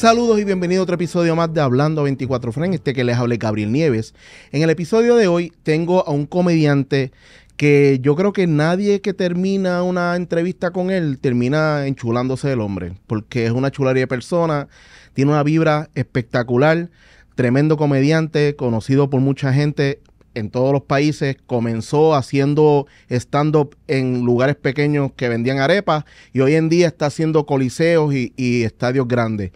Saludos y bienvenido a otro episodio más de Hablando 24 Frank. este que les hablé Gabriel Nieves. En el episodio de hoy tengo a un comediante que yo creo que nadie que termina una entrevista con él termina enchulándose del hombre, porque es una chularía de persona, tiene una vibra espectacular, tremendo comediante, conocido por mucha gente en todos los países, comenzó haciendo stand-up en lugares pequeños que vendían arepas y hoy en día está haciendo coliseos y estadios grandes.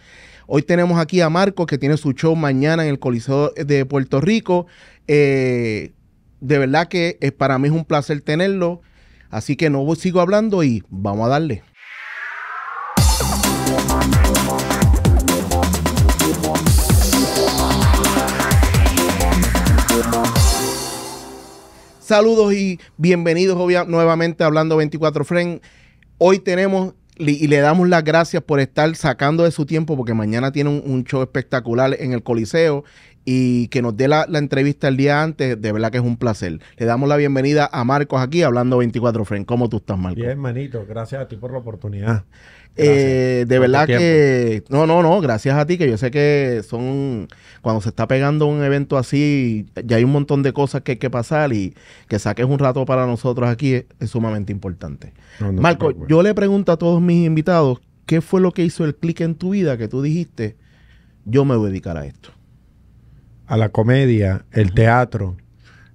Hoy tenemos aquí a Marco, que tiene su show mañana en el Coliseo de Puerto Rico. Eh, de verdad que para mí es un placer tenerlo. Así que no sigo hablando y vamos a darle. Saludos y bienvenidos nuevamente a Hablando 24 Friend. Hoy tenemos y le damos las gracias por estar sacando de su tiempo porque mañana tiene un, show espectacular en el Coliseo y que nos dé la, entrevista el día antes. De verdad que es un placer. Le damos la bienvenida a Marcos aquí, hablando 24 Friends. ¿Cómo tú estás, Marcos? Bien, manito. Gracias a ti por la oportunidad. Eh, de verdad que no, no, no, gracias a ti, que yo sé que son cuando se está pegando un evento así, ya hay un montón de cosas que hay que pasar y que saques un rato para nosotros aquí es, sumamente importante. Marcos, Marco, yo le pregunto a todos mis invitados, ¿qué fue lo que hizo el clic en tu vida que tú dijiste, yo me voy a dedicar a esto? a la comedia, el teatro.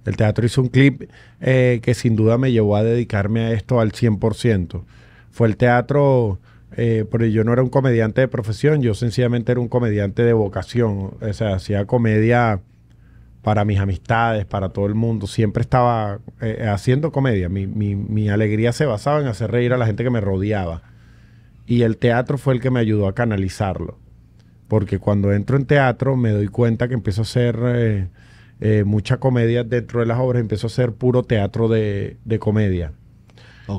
El teatro hizo un clip eh, que sin duda me llevó a dedicarme a esto al 100%. Fue el teatro, eh, porque yo no era un comediante de profesión, yo sencillamente era un comediante de vocación. O sea, hacía comedia para mis amistades, para todo el mundo. Siempre estaba eh, haciendo comedia. mi, alegría se basaba en hacer reír a la gente que me rodeaba. Y el teatro fue el que me ayudó a canalizarlo porque cuando entro en teatro me doy cuenta que empiezo a hacer eh, eh, mucha comedia dentro de las obras, empiezo a hacer puro teatro de, comedia.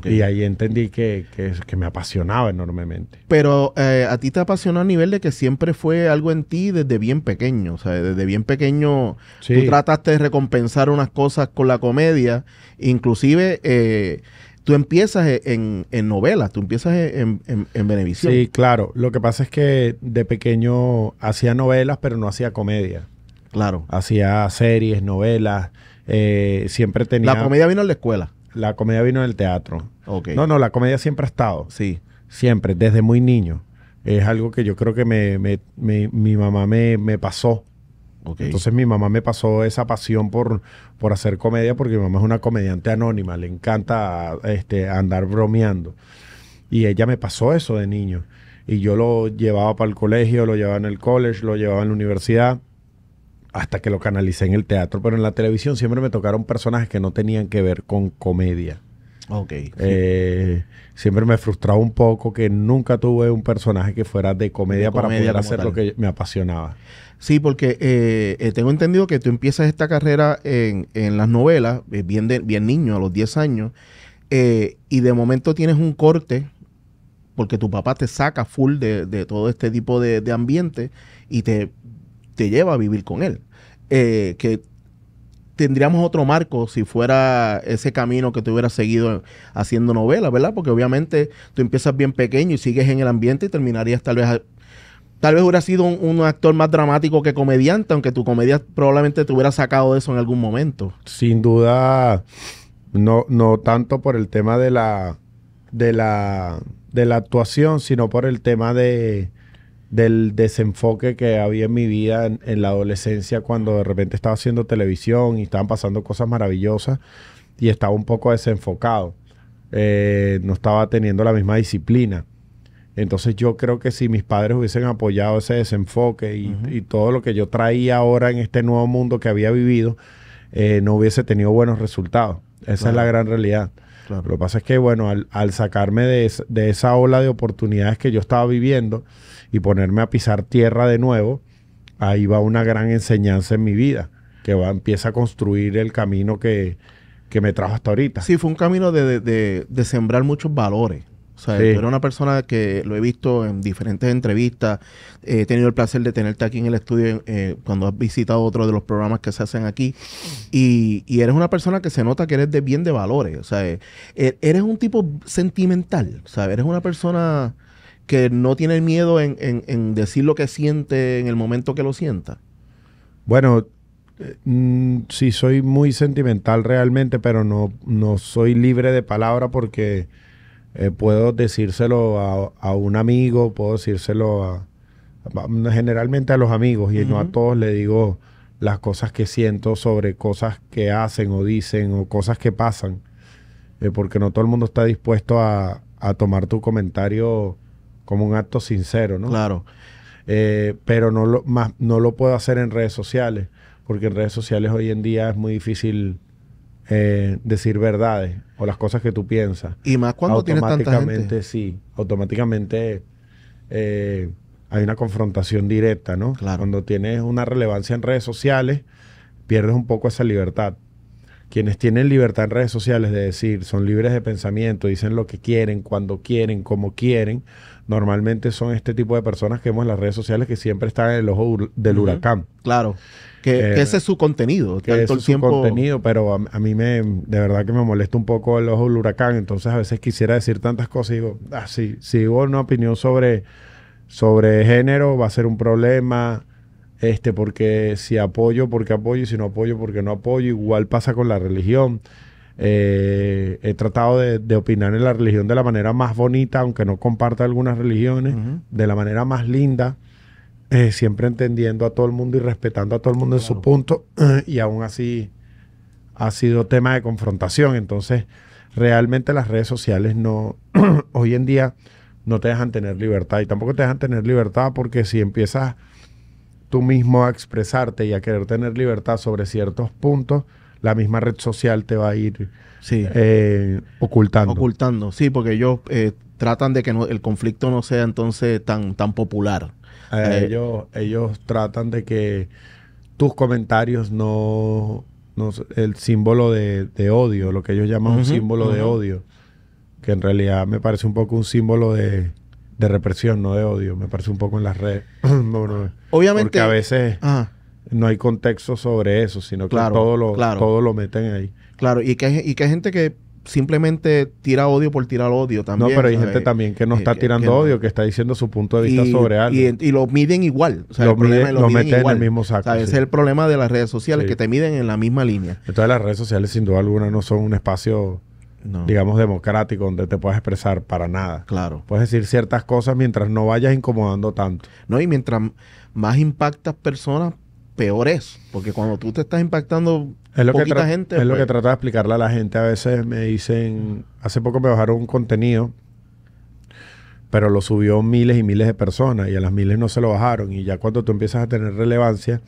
Y ahí entendí que, que, me apasionaba enormemente. Pero eh, a ti te apasionó a nivel de que siempre fue algo en ti desde bien pequeño. O sea, desde bien pequeño tú trataste de recompensar unas cosas con la comedia. Inclusive Tú empiezas e, en, novelas, tú empiezas e, en, en, Benevisión. Sí, claro. Lo que pasa es que de pequeño hacía novelas, pero no hacía comedia. Claro. Hacía series, novelas. Eh, siempre tenía. La comedia vino en la escuela. La comedia vino en el teatro. Okay. No, no, la comedia siempre ha estado. Sí. Siempre, desde muy niño. Es algo que yo creo que mi mamá me, me pasó entonces mi mamá me pasó esa pasión por, por hacer comedia porque mi mamá es una comediante anónima, le encanta este, andar bromeando. Y ella me pasó eso de niño. Y yo lo llevaba para el colegio, lo llevaba en el college, lo llevaba en la universidad, hasta que lo canalicé en el teatro. Pero en la televisión siempre me tocaron personajes que no tenían que ver con comedia. Ok. Eh, siempre me frustraba un poco que nunca tuve un personaje que fuera de comedia, para poder hacer lo que me apasionaba. Sí, porque eh, eh, tengo entendido que tú empiezas esta carrera en, las novelas, bien, niño, a los 10 años, y de momento tienes un corte porque tu papá te saca full de, todo este tipo de, ambiente y te, lleva a vivir con él. que tendríamos otro marco si fuera ese camino que te hubieras seguido haciendo novelas, ¿verdad? Porque obviamente tú empiezas bien pequeño y sigues en el ambiente y terminarías tal vez... Tal vez hubiera sido un, un, actor más dramático que comediante, aunque tu comedia probablemente te hubiera sacado de eso en algún momento. Sin duda, no, no tanto por el tema de la, de la, de la actuación, sino por el tema de, del desenfoque que había en mi vida en, la adolescencia cuando de repente estaba haciendo televisión y estaban pasando cosas maravillosas y estaba un poco desenfocado. Eh, no estaba teniendo la misma disciplina. Entonces yo creo que si mis padres hubiesen apoyado ese desenfoque y, todo lo que yo traía ahora en este nuevo mundo que había vivido, eh, no hubiese tenido buenos resultados. Esa es la gran realidad. Lo que pasa es que, bueno, al, sacarme de, esa ola de oportunidades que yo estaba viviendo y ponerme a pisar tierra de nuevo, ahí va una gran enseñanza en mi vida, que va, empieza a construir el camino que, que me trajo hasta ahorita. Sí, fue un camino de sembrar muchos valores. O sea, tú eres una persona que lo he visto en diferentes entrevistas. He tenido el placer de tenerte aquí en el estudio eh, cuando has visitado otro de los programas que se hacen aquí. Y, eres una persona que se nota que eres de bien de valores. O sea, eh, er, eres un tipo sentimental. O sea, eres una persona que no tiene miedo en, decir lo que siente en el momento que lo sienta. Bueno, eh, mm, sí soy muy sentimental realmente, pero no, no soy libre de palabra porque eh, puedo decírselo a, un amigo, puedo decírselo a, generalmente a los amigos y no a todos le digo las cosas que siento sobre cosas que hacen o dicen o cosas que pasan, eh, porque no todo el mundo está dispuesto a, tomar tu comentario como un acto sincero, ¿no? Claro. Eh, pero no lo, más, no lo puedo hacer en redes sociales, porque en redes sociales hoy en día es muy difícil eh, decir verdades o las cosas que tú piensas. Y más cuando tienes tanta gente. sí, automáticamente eh, hay una confrontación directa, ¿no? Cuando tienes una relevancia en redes sociales, pierdes un poco esa libertad. Quienes tienen libertad en redes sociales de decir, son libres de pensamiento, dicen lo que quieren, cuando quieren, como quieren, normalmente son este tipo de personas que vemos en las redes sociales que siempre están en el ojo del huracán. Claro. Que, eh, ese es su contenido. Que es contenido, pero a, mí me, de verdad que me molesta un poco el ojo del huracán. Entonces a veces quisiera decir tantas cosas y digo, ah, sí, si digo una opinión sobre, sobre género va a ser un problema. Este, porque si apoyo, porque apoyo, y si no apoyo, porque no apoyo. Igual pasa con la religión. Eh, he tratado de, opinar en la religión de la manera más bonita, aunque no comparta algunas religiones, de la manera más linda eh, siempre entendiendo a todo el mundo y respetando a todo el mundo en su punto, y aún así ha sido tema de confrontación. Entonces, realmente las redes sociales no, hoy en día no te dejan tener libertad y tampoco te dejan tener libertad porque si empiezas tú mismo a expresarte y a querer tener libertad sobre ciertos puntos, la misma red social te va a ir sí. Eh, ocultando. Ocultando, sí, porque ellos eh, tratan de que el conflicto no sea entonces tan, tan popular. Eh, eh, ellos, ellos tratan de que tus comentarios no, el símbolo de, odio, lo que ellos llaman un símbolo de odio, que en realidad me parece un poco un símbolo de, represión, no de odio, me parece un poco en las redes. Obviamente. Porque a veces no hay contexto sobre eso, sino que todo, lo, meten ahí. Claro, y que, y que hay gente que simplemente tira odio por tirar odio también. No, pero hay gente también que no eh, está tirando odio, que está diciendo su punto de vista sobre algo. Y, lo miden igual. lo, meten en el mismo saco. Ese es el problema de las redes sociales, que te miden en la misma línea. Entonces las redes sociales sin duda alguna no son un espacio... digamos, democrático, donde te puedas expresar para nada. Claro. Puedes decir ciertas cosas mientras no vayas incomodando tanto. No, y mientras más impactas personas, peor es. Porque cuando tú te estás impactando es lo, que, trata es lo que pues. de explicarle a la gente. A veces me dicen, hace poco me bajaron un contenido, pero lo subió miles y miles de personas y a las miles no se lo bajaron. Y ya cuando tú empiezas a tener relevancia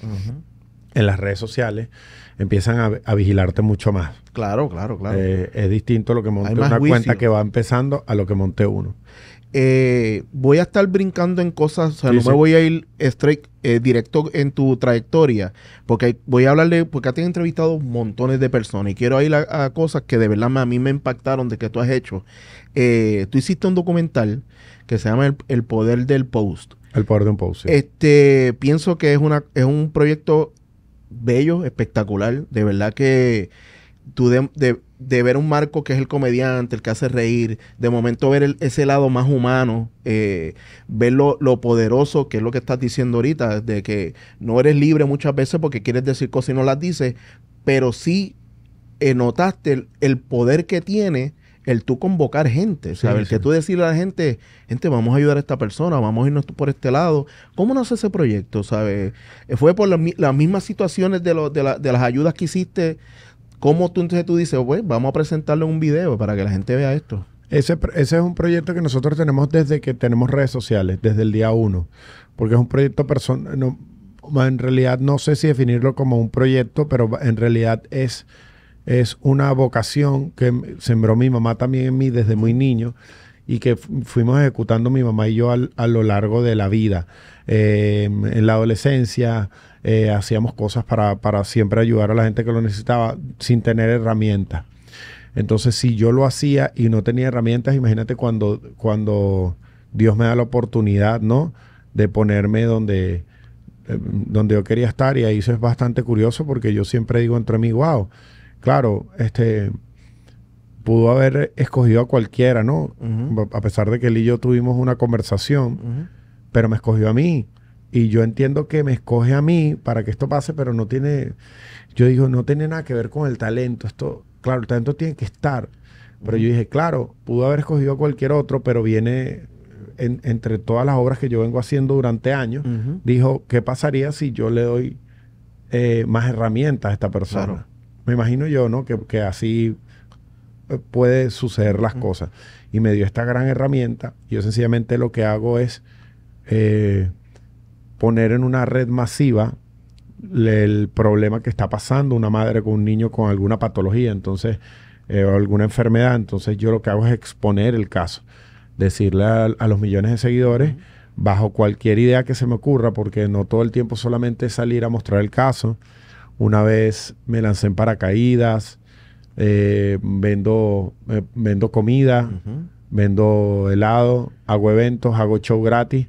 en las redes sociales, empiezan a, vigilarte mucho más. Claro, claro, claro. Eh, es distinto lo que monte una cuenta que va empezando a lo que monte uno eh, voy a estar brincando en cosas, o sea, no me voy a ir eh, directo en tu trayectoria, porque voy a hablarle, porque te he entrevistado montones de personas y quiero ir a, cosas que de verdad a mí me impactaron de que tú has hecho. Eh, tú hiciste un documental que se llama el, Poder del Post. El Poder de Post, Este, pienso que es, una, es un proyecto bello, espectacular, de verdad que tú de, de de ver un Marco que es el comediante, el que hace reír, de momento ver ese lado más humano, eh, ver lo, poderoso que es lo que estás diciendo ahorita, de que no eres libre muchas veces porque quieres decir cosas y no las dices, pero sí eh, notaste el, poder que tiene el tú convocar gente, ¿sabes? que tú decirle a la gente, gente, vamos a ayudar a esta persona, vamos a irnos por este lado. ¿Cómo nace ese proyecto, sabes? Eh, ¿Fue por las mismas situaciones de, de las ayudas que hiciste ¿Cómo tú entonces tú dices, bueno, pues, vamos a presentarle un video para que la gente vea esto? Ese, es un proyecto que nosotros tenemos desde que tenemos redes sociales, desde el día uno, porque es un proyecto personal, no, en realidad no sé si definirlo como un proyecto, pero en realidad es, es una vocación que sembró mi mamá también en mí desde muy niño y que fuimos ejecutando mi mamá y yo a lo largo de la vida, eh, en la adolescencia, eh, hacíamos cosas para, siempre ayudar a la gente que lo necesitaba sin tener herramientas. Entonces, si yo lo hacía y no tenía herramientas, imagínate cuando, cuando Dios me da la oportunidad, ¿no? De ponerme donde, eh, donde yo quería estar. Y ahí eso es bastante curioso porque yo siempre digo entre mí, wow, claro, este pudo haber escogido a cualquiera, ¿no? A pesar de que él y yo tuvimos una conversación, pero me escogió a mí. Y yo entiendo que me escoge a mí para que esto pase, pero no tiene, yo digo, no tiene nada que ver con el talento. Esto, claro, el talento tiene que estar. Pero yo dije, claro, pudo haber escogido a cualquier otro, pero viene entre todas las obras que yo vengo haciendo durante años. Dijo, ¿qué pasaría si yo le doy eh, más herramientas a esta persona? Me imagino yo, ¿no? Que, así eh, puede suceder las cosas. Y me dio esta gran herramienta. Yo sencillamente lo que hago es eh, poner en una red masiva el problema que está pasando una madre con un niño con alguna patología, entonces, eh, o alguna enfermedad. Entonces yo lo que hago es exponer el caso, decirle a, los millones de seguidores, bajo cualquier idea que se me ocurra, porque no todo el tiempo solamente salir a mostrar el caso. Una vez me lancé en paracaídas, eh, vendo, eh, vendo comida, vendo helado, hago eventos, hago show gratis.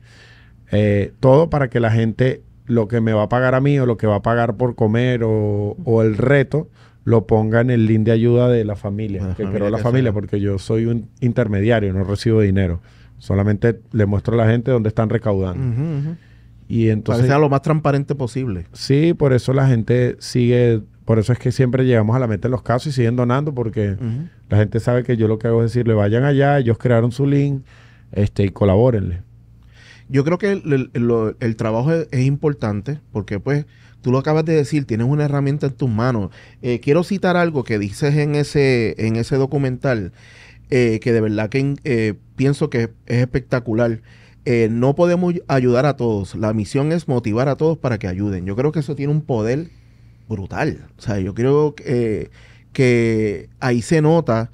Eh, todo para que la gente lo que me va a pagar a mí o lo que va a pagar por comer o, el reto lo ponga en el link de ayuda de la familia, que creo la familia, porque yo soy un intermediario, no recibo dinero. Solamente le muestro a la gente dónde están recaudando. Y entonces... Para que sea lo más transparente posible. Sí, por eso la gente sigue por eso es que siempre llegamos a la meta en los casos y siguen donando porque la gente sabe que yo lo que hago es decirle, vayan allá, ellos crearon su link este, y colabórenle. Yo creo que el, trabajo es, importante porque pues tú lo acabas de decir, tienes una herramienta en tus manos. Eh, quiero citar algo que dices en ese, en ese documental eh, que de verdad que eh, pienso que es espectacular. no podemos ayudar a todos. La misión es motivar a todos para que ayuden. Yo creo que eso tiene un poder brutal. O sea, yo creo que ahí se nota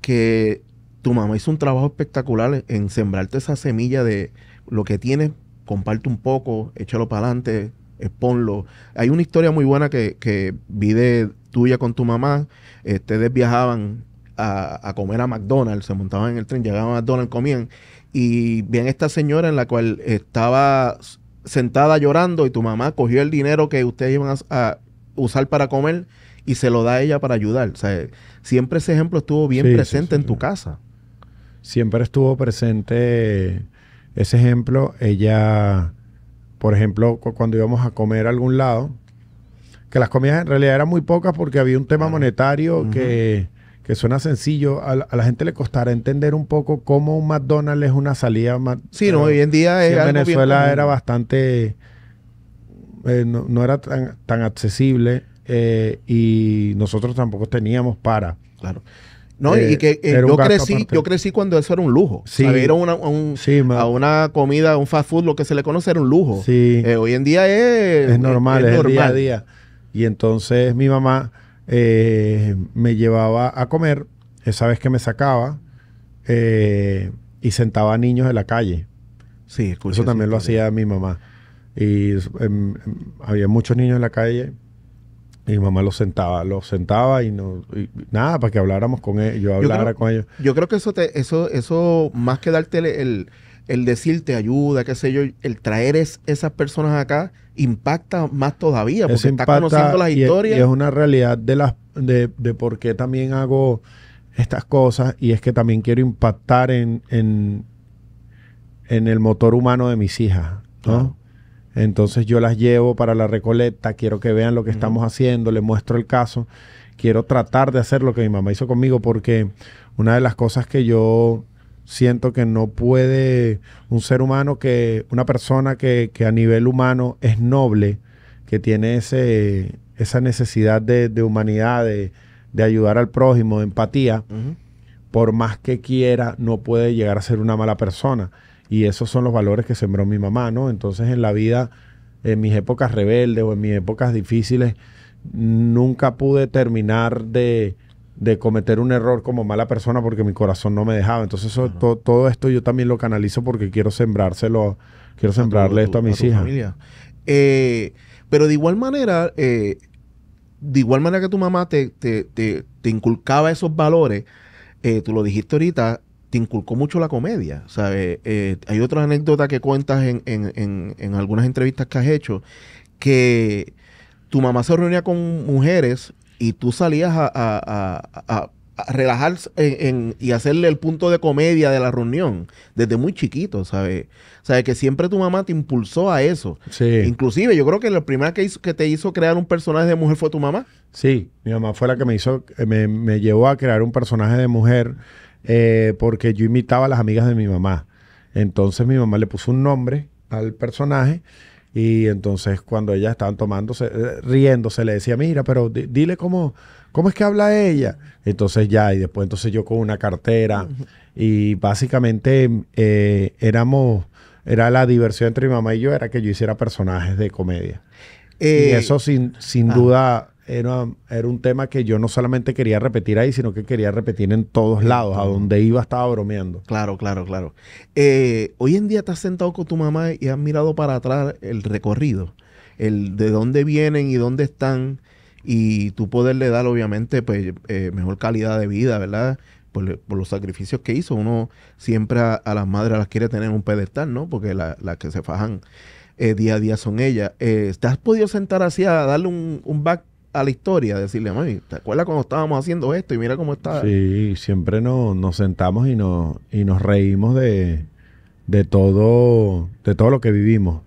que tu mamá hizo un trabajo espectacular en sembrarte esa semilla de, lo que tienes, comparte un poco, échalo para adelante, exponlo. Hay una historia muy buena que, que vi de tuya con tu mamá. ustedes viajaban a, comer a McDonald's, se montaban en el tren, llegaban a McDonald's, comían. Y bien esta señora en la cual estaba sentada llorando y tu mamá cogió el dinero que ustedes iban a, usar para comer y se lo da a ella para ayudar. O sea, siempre ese ejemplo estuvo bien presente en tu casa. Siempre estuvo presente ese ejemplo, ella, por ejemplo, cuando íbamos a comer a algún lado, que las comidas en realidad eran muy pocas porque había un tema monetario que, que, suena sencillo, a la, gente le costará entender un poco cómo un McDonald's es una salida más... Sí, no, hoy en día es... en Venezuela era bastante... Eh, no, era tan, accesible eh, y nosotros tampoco teníamos para. Claro. No, y eh, que eh, yo crecí, yo crecí cuando eso era un lujo. Sí. A, una, una comida, un fast food, lo que se le conoce era un lujo. Eh, hoy en día es, es normal, es, día a día. Y entonces mi mamá me llevaba a comer, esa vez que me sacaba, y sentaba a niños en la calle. Sí, Eso también lo hacía mi mamá. Y em, em, había muchos niños en la calle, mi mamá lo sentaba, lo sentaba y no nada para que habláramos con ellos, yo hablara con ellos. Yo creo que eso te, eso, eso más que darte el, el, decirte ayuda, qué sé yo, el traer es, esas personas acá impacta más todavía porque está conociendo las historias. Y es, una realidad de las de, de por qué también hago estas cosas y es que también quiero impactar en, en, en el motor humano de mis hijas, ¿no? Entonces yo las llevo para la recolecta, quiero que vean lo que estamos haciendo, les muestro el caso. Quiero tratar de hacer lo que mi mamá hizo conmigo porque una de las cosas que yo siento que no puede un ser humano que, una persona que, que a nivel humano es noble, que tiene ese, esa necesidad de, humanidad, de, de, ayudar al prójimo, de empatía, por más que quiera, no puede llegar a ser una mala persona y esos son los valores que sembró mi mamá, ¿no? Entonces en la vida, en mis épocas rebeldes o en mis épocas difíciles, nunca pude terminar de, de cometer un error como mala persona porque mi corazón no me dejaba. Entonces todo esto yo también lo canalizo porque quiero sembrárselo, quiero sembrarle esto a mis hijas. Eh, pero de igual manera, eh, de igual manera que tu mamá te, te, inculcaba esos valores, eh, tú lo dijiste ahorita, inculcó mucho la comedia, ¿sabes? Eh, hay otra anécdota que cuentas en, en, en, en, algunas entrevistas que has hecho, que tu mamá se reunía con mujeres y tú salías a, relajarse y hacerle el punto de comedia de la reunión desde muy chiquito, ¿sabes? ¿Sabes? Que siempre tu mamá te impulsó a eso. Inclusive yo creo que la primera que, hizo, que te hizo crear un personaje de mujer fue tu mamá. Sí, mi mamá fue la que me hizo, eh, me, me llevó a crear un personaje de mujer eh, porque yo imitaba a las amigas de mi mamá. Entonces mi mamá le puso un nombre al personaje y entonces cuando ellas estaban tomándose, eh, riéndose, le decía, mira, pero dile cómo, cómo es que habla ella. Entonces ya, y después entonces yo con una cartera y básicamente eh, éramos, era la diversión entre mi mamá y yo, era que yo hiciera personajes de comedia. y eso sin, sin duda era, un tema que yo no solamente quería repetir ahí, sino que quería repetir en todos lados, a donde iba estaba bromeando. Claro, claro, claro. Eh, hoy en día te has sentado con tu mamá y has mirado para atrás el recorrido, el de dónde vienen y dónde están, y tú poderle dar, obviamente, pues, eh, mejor calidad de vida, ¿verdad? Por, los sacrificios que hizo. Uno siempre a, las madres las quiere tener en un pedestal, ¿no? Porque las que se fajan eh, día a día son ellas. ¿Te has podido sentar así a darle un, un back a la historia, decirle, mami, ¿te acuerdas cuando estábamos haciendo esto y mira cómo está? Sí, siempre nos, sentamos y nos, nos reímos de, todo, de todo lo que vivimos.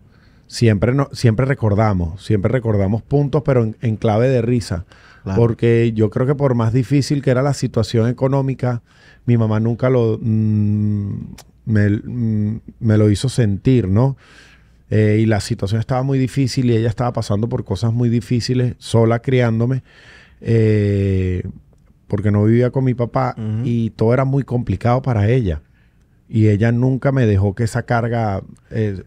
Siempre, no, siempre recordamos, siempre recordamos puntos, pero en, clave de risa. Porque yo creo que por más difícil que era la situación económica, mi mamá nunca lo... Mm, me, mm, me lo hizo sentir, ¿no? Eh, y la situación estaba muy difícil y ella estaba pasando por cosas muy difíciles, sola criándome, eh, porque no vivía con mi papá y todo era muy complicado para ella. Y ella nunca me dejó que esa carga eh,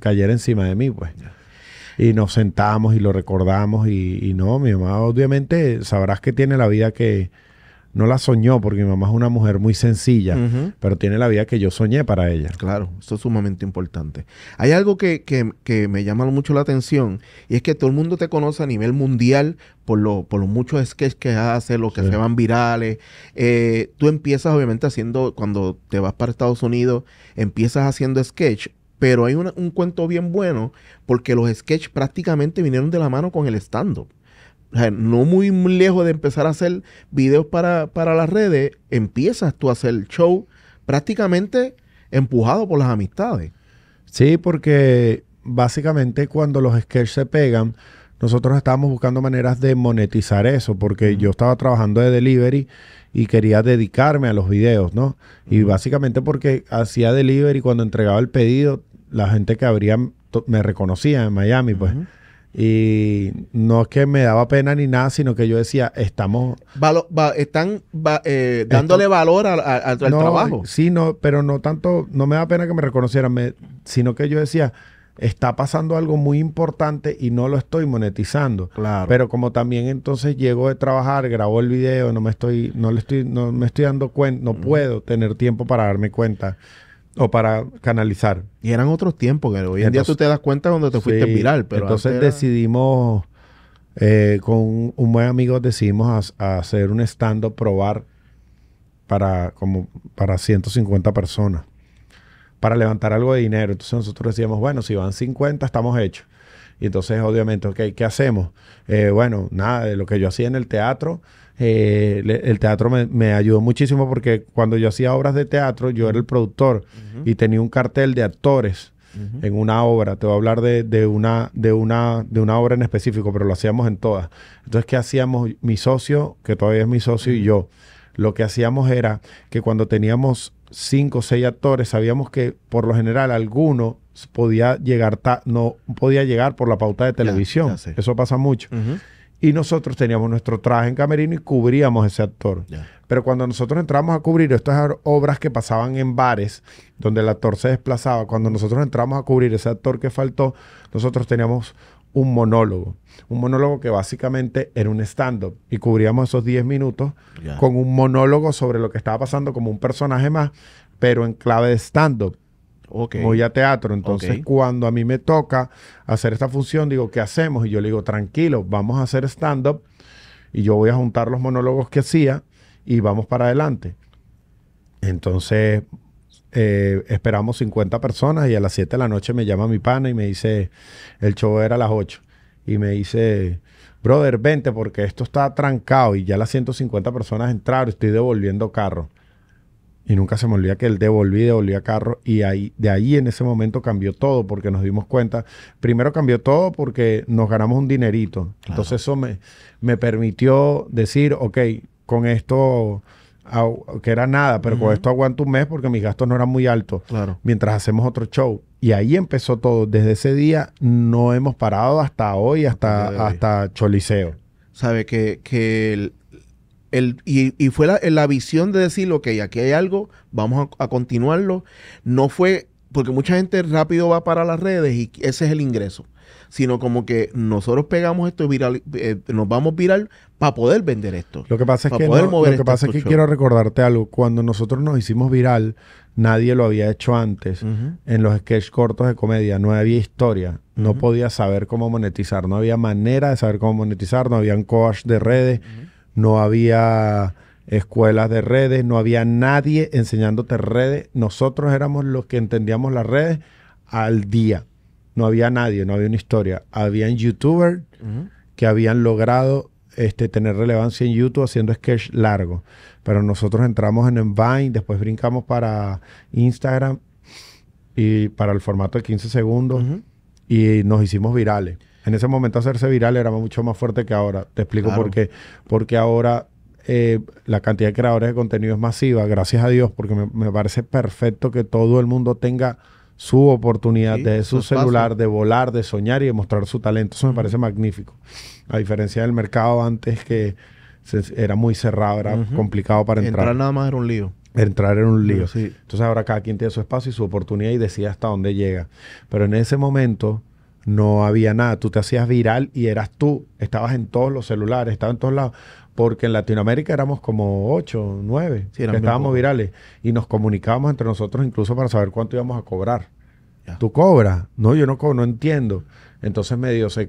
cayera encima de mí, pues. Y nos sentamos y lo recordamos y, y no, mi mamá obviamente sabrás que tiene la vida que, no la soñó porque mi mamá es una mujer muy sencilla, pero tiene la vida que yo soñé para ella. Claro, eso es sumamente importante. Hay algo que, me llama mucho la atención y es que todo el mundo te conoce a nivel mundial por, lo, por los muchos sketches que haces, los que se van virales. Eh, tú empiezas obviamente haciendo, cuando te vas para Estados Unidos, empiezas haciendo sketch pero hay un cuento bien bueno porque los sketches prácticamente vinieron de la mano con el stand-up no muy lejos de empezar a hacer videos para, las redes, empiezas tú a hacer show prácticamente empujado por las amistades. Sí, porque básicamente cuando los sketches se pegan, nosotros estábamos buscando maneras de monetizar eso, porque yo estaba trabajando de delivery y quería dedicarme a los videos, ¿no? Y básicamente porque hacía delivery, cuando entregaba el pedido, la gente que abría me reconocía en Miami, pues. Y no es que me daba pena ni nada, sino que yo decía, estamos... están eh, dándole valor al trabajo. Sí, pero no tanto, no me da pena que me reconocieran, sino que yo decía, está pasando algo muy importante y no lo estoy monetizando. Claro. Pero como también entonces llego de trabajar, grabo el video, no me estoy, no le estoy, no me estoy dando cuenta, no puedo tener tiempo para darme cuenta o para canalizar. Y eran otros tiempos, que hoy en día tú te das cuenta cuando te fuiste a viral. Pero entonces decidimos, eh, con un buen amigo, decidimos hacer un stand-up, probar para, como para 150 personas, para levantar algo de dinero. Entonces nosotros decíamos, bueno, si van 50, estamos hechos. Y entonces, obviamente, ¿qué hacemos? Eh, bueno, nada, de lo que yo hacía en el teatro, eh, el teatro me, ayudó muchísimo porque cuando yo hacía obras de teatro, yo era el productor y tenía un cartel de actores en una obra. Te voy a hablar de, una, de, una, de una obra en específico, pero lo hacíamos en todas. Entonces, ¿qué hacíamos? Mi socio, que todavía es mi socio, y yo. Lo que hacíamos era que cuando teníamos cinco o seis actores, sabíamos que por lo general alguno podía llegar, no podía llegar por la pauta de televisión. Eso pasa mucho y nosotros teníamos nuestro traje en camerino y cubríamos ese actor. Pero cuando nosotros entramos a cubrir estas obras que pasaban en bares, donde el actor se desplazaba, cuando nosotros entramos a cubrir ese actor que faltó, nosotros teníamos un monólogo. Un monólogo que básicamente era un stand-up. Y cubríamos esos 10 minutos con un monólogo sobre lo que estaba pasando como un personaje más, pero en clave de stand-up. Voy a teatro. Entonces, cuando a mí me toca hacer esta función, digo, ¿qué hacemos? Y yo le digo, tranquilo, vamos a hacer stand-up y yo voy a juntar los monólogos que hacía y vamos para adelante. Entonces, eh, esperamos 50 personas y a las 7 de la noche me llama mi pana y me dice, el show era a las 8. Y me dice, brother, vente porque esto está trancado y ya las 150 personas entraron, estoy devolviendo carro. Y nunca se me olvida que él devolvía, a carro. Y ahí, de ahí en ese momento cambió todo porque nos dimos cuenta. Primero cambió todo porque nos ganamos un dinerito. Entonces eso me, me permitió decir, ok, con esto que era nada, pero con esto aguanto un mes porque mis gastos no eran muy altos. Claro. Mientras hacemos otro show. Y ahí empezó todo. Desde ese día no hemos parado hasta hoy, hasta, hasta Choliseo. Sabe que, que el, el, y, y, fue la, la, visión de decir, ok, aquí hay algo, vamos a, continuarlo. No fue, porque mucha gente rápido va para las redes y ese es el ingreso, sino como que nosotros pegamos esto viral, eh, nos vamos viral para poder vender esto. Lo que pasa es que, lo que, este pasa es que quiero recordarte algo, cuando nosotros nos hicimos viral, nadie lo había hecho antes. En los sketch cortos de comedia no había historia, no podía saber cómo monetizar, no había manera de saber cómo monetizar, no habían coach de redes no había escuelas de redes, no había nadie enseñándote redes. Nosotros éramos los que entendíamos las redes al día. No había nadie, no había una historia. Habían youtubers que habían logrado este, tener relevancia en YouTube haciendo sketch largo. Pero nosotros entramos en, Vine, después brincamos para Instagram y para el formato de 15 segundos y nos hicimos virales en ese momento hacerse viral era mucho más fuerte que ahora. Te explico por qué. Porque ahora eh, la cantidad de creadores de contenido es masiva, gracias a Dios, porque me, parece perfecto que todo el mundo tenga su oportunidad de su celular, de volar, de soñar y de mostrar su talento. Eso me parece magnífico. A diferencia del mercado antes que era muy cerrado, era complicado para entrar. Entrar nada más era un lío. Entrar era un lío. Entonces ahora cada quien tiene su espacio y su oportunidad y decide hasta dónde llega. Pero en ese momento no había nada. Tú te hacías viral y eras tú. Estabas en todos los celulares, estabas en todos lados. Porque en Latinoamérica éramos como 8, 9, que estábamos virales. Y nos comunicábamos entre nosotros incluso para saber cuánto íbamos a cobrar. ¿Tú cobras? No, yo no no entiendo. Entonces medio se,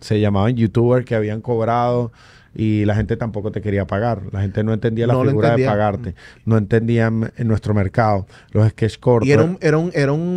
se llamaban youtubers que habían cobrado y la gente tampoco te quería pagar. La gente no entendía la figura de pagarte. Mm. No entendían en eh, nuestro mercado, los sketch cortos. Y era un, era un,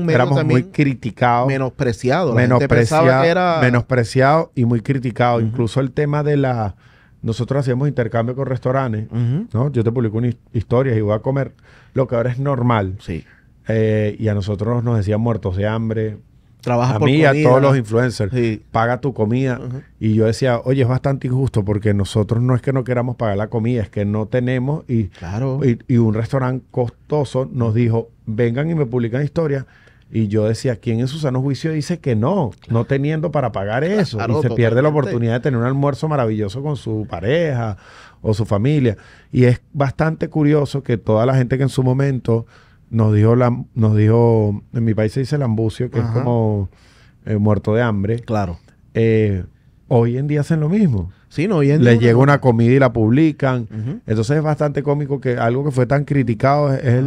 era un muy criticados. Menospreciado. La menospreciado, era... menospreciado y muy criticado. Incluso el tema de la... Nosotros hacíamos intercambio con restaurantes, ¿no? Yo te publico una historia y voy a comer lo que ahora es normal. Sí. Eh, y a nosotros nos decían muertos de hambre, Trabaja a mí a todos los influencers. Paga tu comida. Y yo decía, oye, es bastante injusto porque nosotros no es que no queramos pagar la comida, es que no tenemos. Y, claro. y, un restaurante costoso nos dijo, vengan y me publican historias. Y yo decía, ¿quién en su sano juicio dice que no? No teniendo para pagar eso. y se pierde la oportunidad de tener un almuerzo maravilloso con su pareja o su familia. Y es bastante curioso que toda la gente que en su momento nos dijo, la, nos dijo en mi país se dice lambucio, que es como eh, muerto de hambre. Claro. Eh, hoy en día hacen lo mismo. Sí, no, hoy en Les llega una comida y la publican. Entonces es bastante cómico que algo que fue tan criticado eh,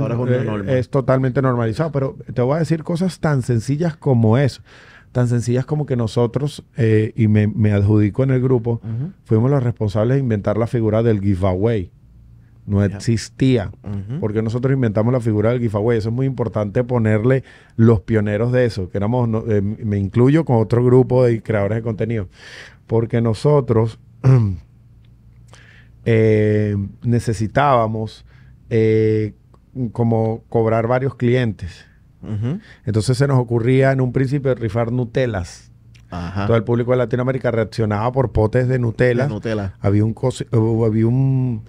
es, totalmente normalizado. Pero te voy a decir cosas tan sencillas como eso. Tan sencillas como que nosotros, y me, adjudico en el grupo, fuimos los responsables de inventar la figura del giveaway no existía. Porque nosotros inventamos la figura del gifaway Eso es muy importante ponerle los pioneros de eso, que éramos, eh, me incluyo con otro grupo de creadores de contenido. Porque nosotros eh, necesitábamos eh, como cobrar varios clientes. Entonces se nos ocurría en un principio rifar Nutelas. Todo el público de Latinoamérica reaccionaba por potes de Nutella. De Nutella. Había un, había un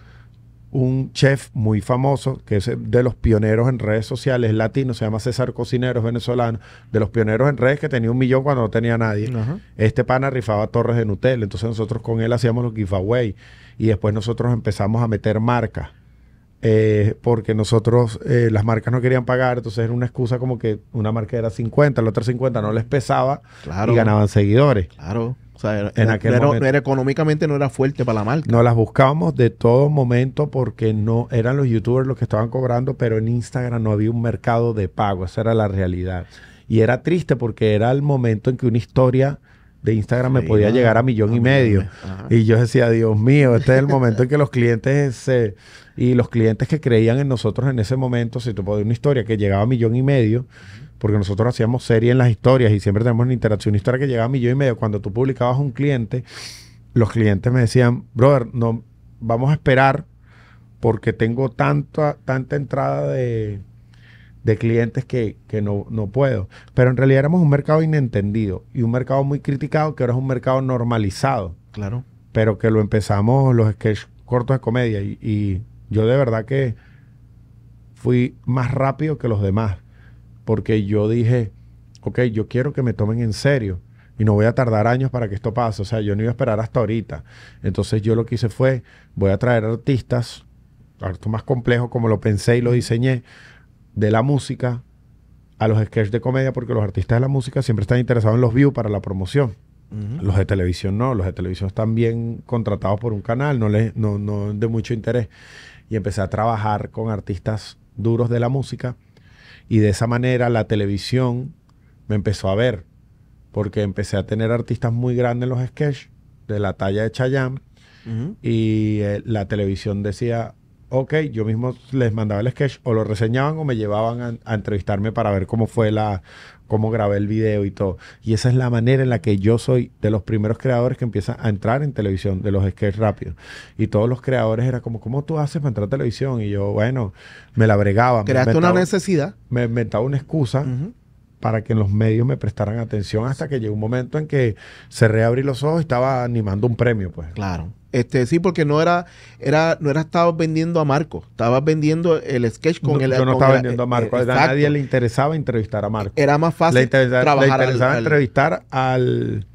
un chef muy famoso, que es de los pioneros en redes sociales, latinos, se llama César Cocineros, venezolano, de los pioneros en redes que tenía un millón cuando no tenía nadie. Este pana rifaba torres de Nutella, entonces nosotros con él hacíamos los giveaway y después nosotros empezamos a meter marcas. Eh, porque nosotros, eh, las marcas no querían pagar, entonces era una excusa como que una marca era 50, la otra 50 no les pesaba y ganaban seguidores. Claro sea, en aquel momento. económicamente no era fuerte para la marca. No las buscábamos de todo momento porque no eran los youtubers los que estaban cobrando, pero en Instagram no había un mercado de pago. Esa era la realidad. Y era triste porque era el momento en que una historia de Instagram me podía llegar a millón y medio. y yo decía, Dios mío, este es el momento en que los clientes y los clientes que creían en nosotros en ese momento, si tú podías una historia que llegaba a millón y medio, porque nosotros hacíamos serie en las historias y siempre tenemos una interacción historia que llegaba a millón y medio. Cuando tú publicabas un cliente, los clientes me decían, brother, no, vamos a esperar porque tengo tanta, tanta entrada de, clientes que, no, no, puedo. Pero en realidad éramos un mercado inentendido y un mercado muy criticado que ahora es un mercado normalizado. Claro. Pero que lo empezamos los sketch cortos de comedia y, y yo de verdad que fui más rápido que los demás porque yo dije, ok, yo quiero que me tomen en serio y no voy a tardar años para que esto pase. O sea, yo no iba a esperar hasta ahorita. Entonces yo lo que hice fue, voy a traer artistas, harto más complejo como lo pensé y lo diseñé, de la música a los sketches de comedia, porque los artistas de la música siempre están interesados en los views para la promoción. Los de televisión no, los de televisión están bien contratados por un canal, no, les, no, no de mucho interés. Y empecé a trabajar con artistas duros de la música y de esa manera la televisión me empezó a ver, porque empecé a tener artistas muy grandes en los sketches, de la talla de Chayam, y eh, la televisión decía, ok, yo mismo les mandaba el sketch, o lo reseñaban o me llevaban a entrevistarme para ver cómo fue la, cómo grabé el video y todo. Y esa es la manera en la que yo soy de los primeros creadores que empiezan a entrar en televisión, de los skates rápidos. Y todos los creadores eran como, ¿cómo tú haces para entrar a televisión? Y yo, bueno, me la bregaba. Creaste una necesidad. Me inventaba una excusa para que los medios me prestaran atención hasta que llegó un momento en que se reabrí los ojos y estaba animando un premio, pues. Claro. Este, sí, porque no era, era, no era estaba vendiendo a Marco, estaba vendiendo el sketch con el. Yo no estaba vendiendo a eh, Marco, a eh, nadie le interesaba entrevistar a Marco. Era más fácil. Le, interesaba entrevistar al,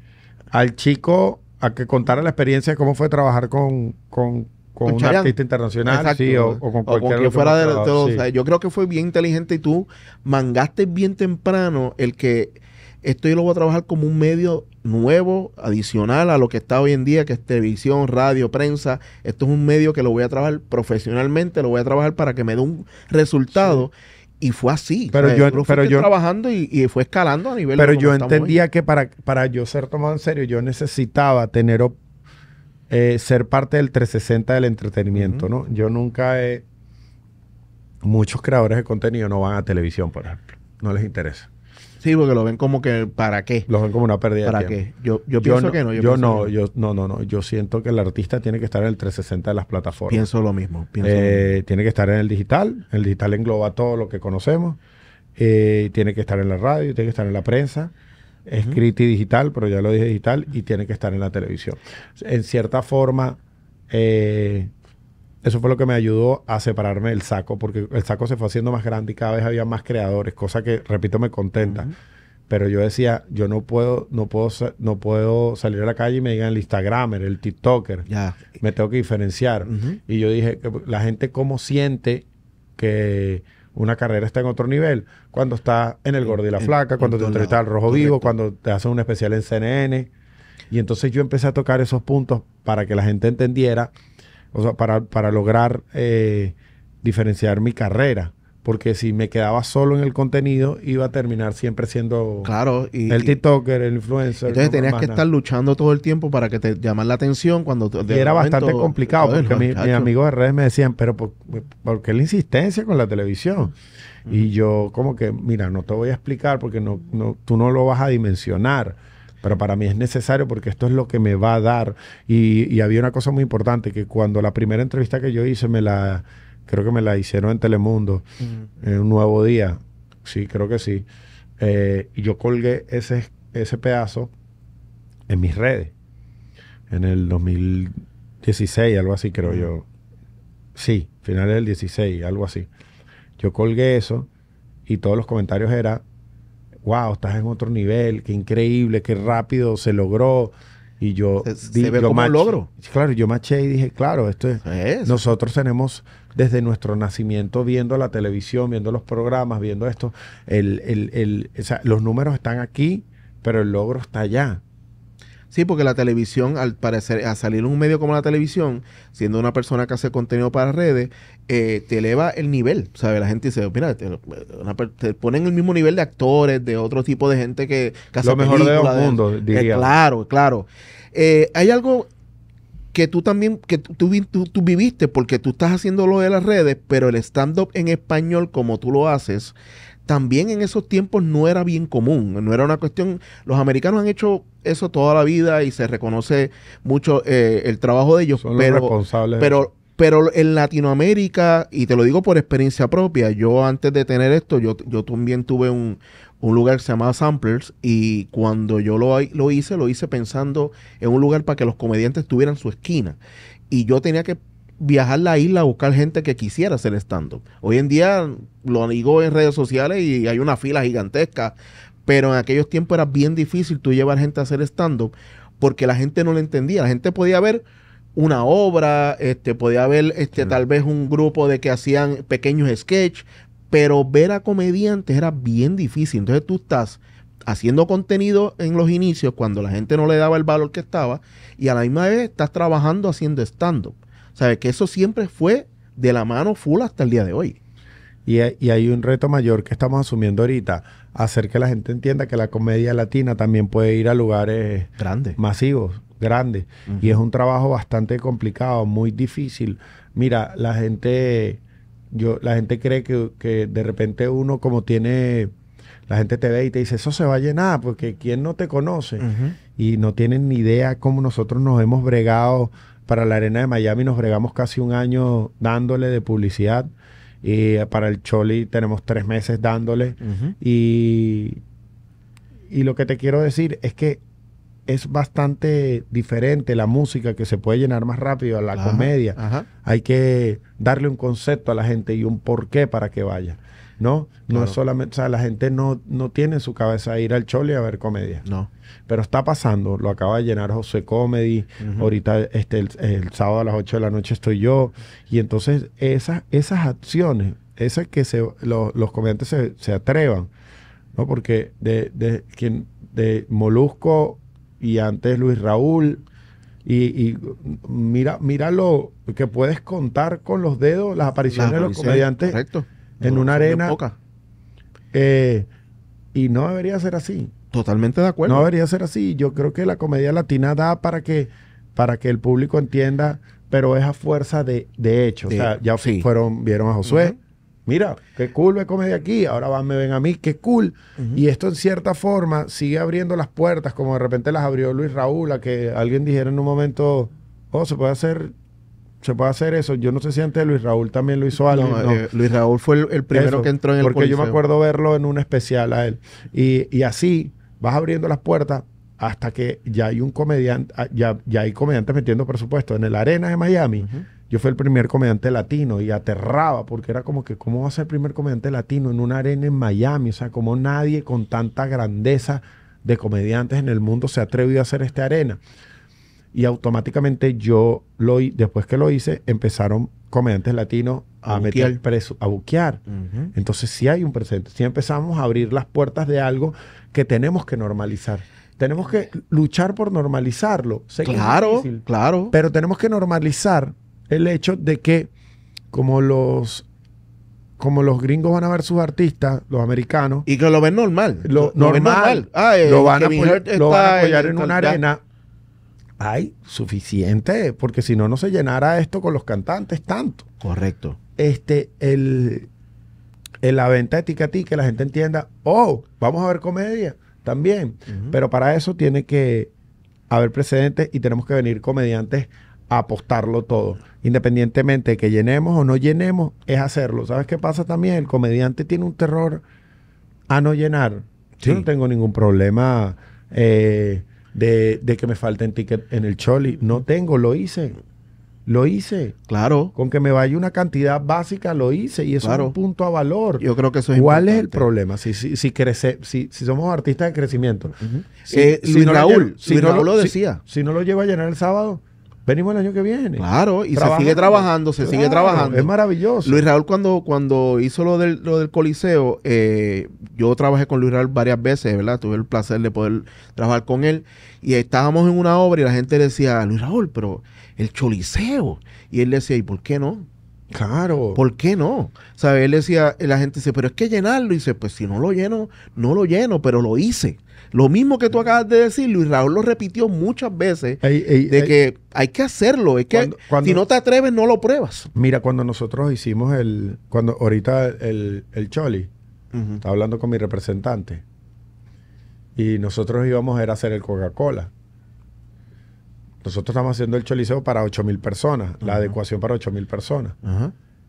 chico a que contara la experiencia de cómo fue trabajar con, con con, un artista internacional, sí, o, con cualquier de, Yo creo que fue bien inteligente y tú mangaste bien temprano el que esto yo lo voy a trabajar como un medio nuevo, adicional a lo que está hoy en día, que es televisión, radio, prensa. Esto es un medio que lo voy a trabajar profesionalmente, lo voy a trabajar para que me dé un resultado. Y fue así. Pero yo, pero yo trabajando y, fue escalando a nivel. Pero yo entendía que para, para yo ser tomado en serio, yo necesitaba tener eh, ser parte del 360 del entretenimiento, ¿no? Yo nunca he... Muchos creadores de contenido no van a televisión, por ejemplo. No les interesa. Sí, porque lo ven como que ¿para qué? Lo ven como una pérdida ¿Para de tiempo. qué? Yo, yo pienso que no. Yo, no, yo no, no, no. Yo siento que el artista tiene que estar en el 360 de las plataformas. Pienso lo eh, mismo. Tiene que estar en el digital. El digital engloba todo lo que conocemos. Eh, tiene que estar en la radio, tiene que estar en la prensa escrito y digital, pero ya lo dije digital, y tiene que estar en la televisión. En cierta forma, eh, eso fue lo que me ayudó a separarme del saco, porque el saco se fue haciendo más grande y cada vez había más creadores, cosa que, repito, me contenta. Pero yo decía, yo no puedo, no puedo, no puedo salir a la calle y me digan el Instagramer, el TikToker. Me tengo que diferenciar. Y yo dije, la gente cómo siente que una carrera está en otro nivel cuando está en El Gordo y la Flaca, cuando te entrevista al Rojo Vivo, cuando te hacen un especial en CNN. Y entonces yo empecé a tocar esos puntos para que la gente entendiera, o sea, para, para lograr eh, diferenciar mi carrera. Porque si me quedaba solo en el contenido, iba a terminar siempre siendo claro, y, el TikToker, el influencer. Entonces tenías que estar luchando todo el tiempo para que te llamas la atención cuando... y era bastante complicado, porque mis amigos de redes me decían, pero ¿por, qué la insistencia con la televisión? Y yo como que, mira, no te voy a explicar porque no, no, tú no lo vas a dimensionar pero para mí es necesario porque esto es lo que me va a dar. Y, y, había una cosa muy importante que cuando la primera entrevista que yo hice me la Creo que me la hicieron en Telemundo, en un nuevo día. Sí, creo que sí. Eh, y yo colgué ese, ese pedazo en mis redes. En el 2016, algo así, creo yo. Sí, finales del 16, algo así. Yo colgué eso y todos los comentarios eran, wow, estás en otro nivel, qué increíble, qué rápido se logró, y yo se, como logro. Claro, yo maché y dije, claro, esto es, Nosotros tenemos desde nuestro nacimiento viendo la televisión, viendo los programas, viendo esto. El, el, el, los números están aquí, pero el logro está allá. Sí, porque la televisión, al parecer, a salir en un medio como la televisión, siendo una persona que hace contenido para redes, eh, te eleva el nivel. sabe La gente dice, mira, te, ponen el mismo nivel de actores, de otro tipo de gente que, que hace Lo mejor de los mundo eh, diría. claro, claro. Eh, hay algo que tú también, que tú, tú, tú, viviste, porque tú estás haciendo lo de las redes, pero el stand-up en español, como tú lo haces, también en esos tiempos no era bien común, no era una cuestión, los americanos han hecho eso toda la vida y se reconoce mucho eh, el trabajo de ellos, Son pero, responsables. pero pero en Latinoamérica, y te lo digo por experiencia propia, yo antes de tener esto, yo, yo también tuve un, lugar que se llamaba Samplers y cuando yo lo, lo hice, lo hice pensando en un lugar para que los comediantes tuvieran su esquina. Y yo tenía que viajar la isla a buscar gente que quisiera hacer stand-up. Hoy en día lo digo en redes sociales y hay una fila gigantesca, pero en aquellos tiempos era bien difícil tú llevar gente a hacer stand-up porque la gente no le entendía. La gente podía ver una obra, este, podía ver este, tal vez un grupo de que hacían pequeños sketches, pero ver a comediantes era bien difícil. Entonces tú estás haciendo contenido en los inicios cuando la gente no le daba el valor que estaba y a la misma vez estás trabajando haciendo stand-up. ¿Sabes? Que eso siempre fue de la mano full hasta el día de hoy. Y, hay un reto mayor que estamos asumiendo ahorita, hacer que la gente entienda que la comedia latina también puede ir a lugares grandes, masivos, grandes. Y es un trabajo bastante complicado, muy difícil. Mira, la gente, yo, la gente cree que, de repente uno como tiene la gente te ve y te dice, eso se va a llenar, porque ¿quién no te conoce? Y no tienen ni idea cómo nosotros nos hemos bregado para la Arena de Miami nos bregamos casi un año dándole de publicidad. Y eh, para el Choli tenemos tres meses dándole. y, y lo que te quiero decir es que es bastante diferente la música que se puede llenar más rápido a la comedia. Hay que darle un concepto a la gente y un porqué para que vaya. ¿no? No es solamente, o sea, la gente no, no tiene en su cabeza ir al Chole a ver comedia. No. Pero está pasando, lo acaba de llenar José Comedy, ahorita este, el, sábado a las 8 de la noche estoy yo, y entonces esas, esas acciones, esas que se, los comediantes se, atrevan, ¿no? Porque de, quien, de Molusco y antes Luis Raúl, y, mira, mira lo que puedes contar con los dedos, las apariciones de los comediantes. Correcto en una arena. Eh, y no debería ser así. Totalmente de acuerdo. No debería ser así. Yo creo que la comedia latina da para que, para que el público entienda, pero es a fuerza de, de hecho. o sea, ya sí. fueron, vieron a Josué. Mira, qué cool ve comedia aquí. Ahora van, me ven a mí, qué cool. Y esto en cierta forma sigue abriendo las puertas, como de repente las abrió Luis Raúl, a que alguien dijera en un momento, oh, se puede hacer se puede hacer eso. Yo no sé si antes Luis Raúl también lo hizo algo No, eh, Luis Raúl fue el, primero que entró en el Porque yo me acuerdo verlo en un especial a él. Y, así vas abriendo las puertas hasta que ya hay un comediante, ah, ya, ya hay comediantes metiendo presupuesto. En el Arena de Miami, yo fui el primer comediante latino y aterraba porque era como que, ¿cómo va a ser el primer comediante latino en una arena en Miami? O sea, como nadie con tanta grandeza de comediantes en el mundo se ha atrevido a hacer esta arena y automáticamente yo lo después que lo hice empezaron comediantes latinos a, meter el preso a buquear entonces si sí hay un presente si sí empezamos a abrir las puertas de algo que tenemos que normalizar tenemos que luchar por normalizarlo claro claro pero tenemos que normalizar el hecho de que como los como los gringos van a ver sus artistas, los americanos. Y que lo ven normal. Lo, normal. Ah, van, a apoyar, lo en una arena hay suficiente, porque si no, no se llenara esto con los cantantes tanto. Correcto. Este, el, la venta de ticatí, que la gente entienda, oh, vamos a ver comedia también. Pero para eso tiene que haber precedentes y tenemos que venir comediantes a apostarlo todo. Independientemente de que llenemos o no llenemos, es hacerlo. ¿Sabes qué pasa también? El comediante tiene un terror a no llenar. Yo no tengo ningún problema. Eh, de, que me falten tickets en el Choli. No tengo, lo hice. Lo hice. Claro. Con que me vaya una cantidad básica, lo hice. Y eso es un punto a valor. Yo creo que eso es ¿Cuál es el problema? Si, si, si, crece, si, si somos artistas de crecimiento. Uh no Raúl, lo decía. Si, no lo lleva a llenar el sábado, Venimos el año que viene. Claro, y se sigue trabajando, se sigue trabajando. Es maravilloso. Luis Raúl cuando, cuando hizo lo del, lo del Coliseo, eh, yo trabajé con Luis Raúl varias veces, ¿verdad? Tuve el placer de poder trabajar con él. Y estábamos en una obra y la gente decía, Luis Raúl, pero el Choliseo. Y él le decía, ¿y por qué no? Claro. ¿Por qué no? sea Él decía, la gente dice, pero es que llenarlo. Y dice, pues si no lo lleno, no lo lleno, pero lo hice. Lo mismo que tú acabas de decir, Luis Raúl lo repitió muchas veces, de que hay que hacerlo, es que si no te atreves no lo pruebas. Mira, cuando nosotros hicimos el, cuando ahorita el, el Choli, estaba hablando con mi representante, y nosotros íbamos a hacer el Coca-Cola. Nosotros estamos haciendo el Choliseo para 8.000 mil personas, la adecuación para 8 mil personas.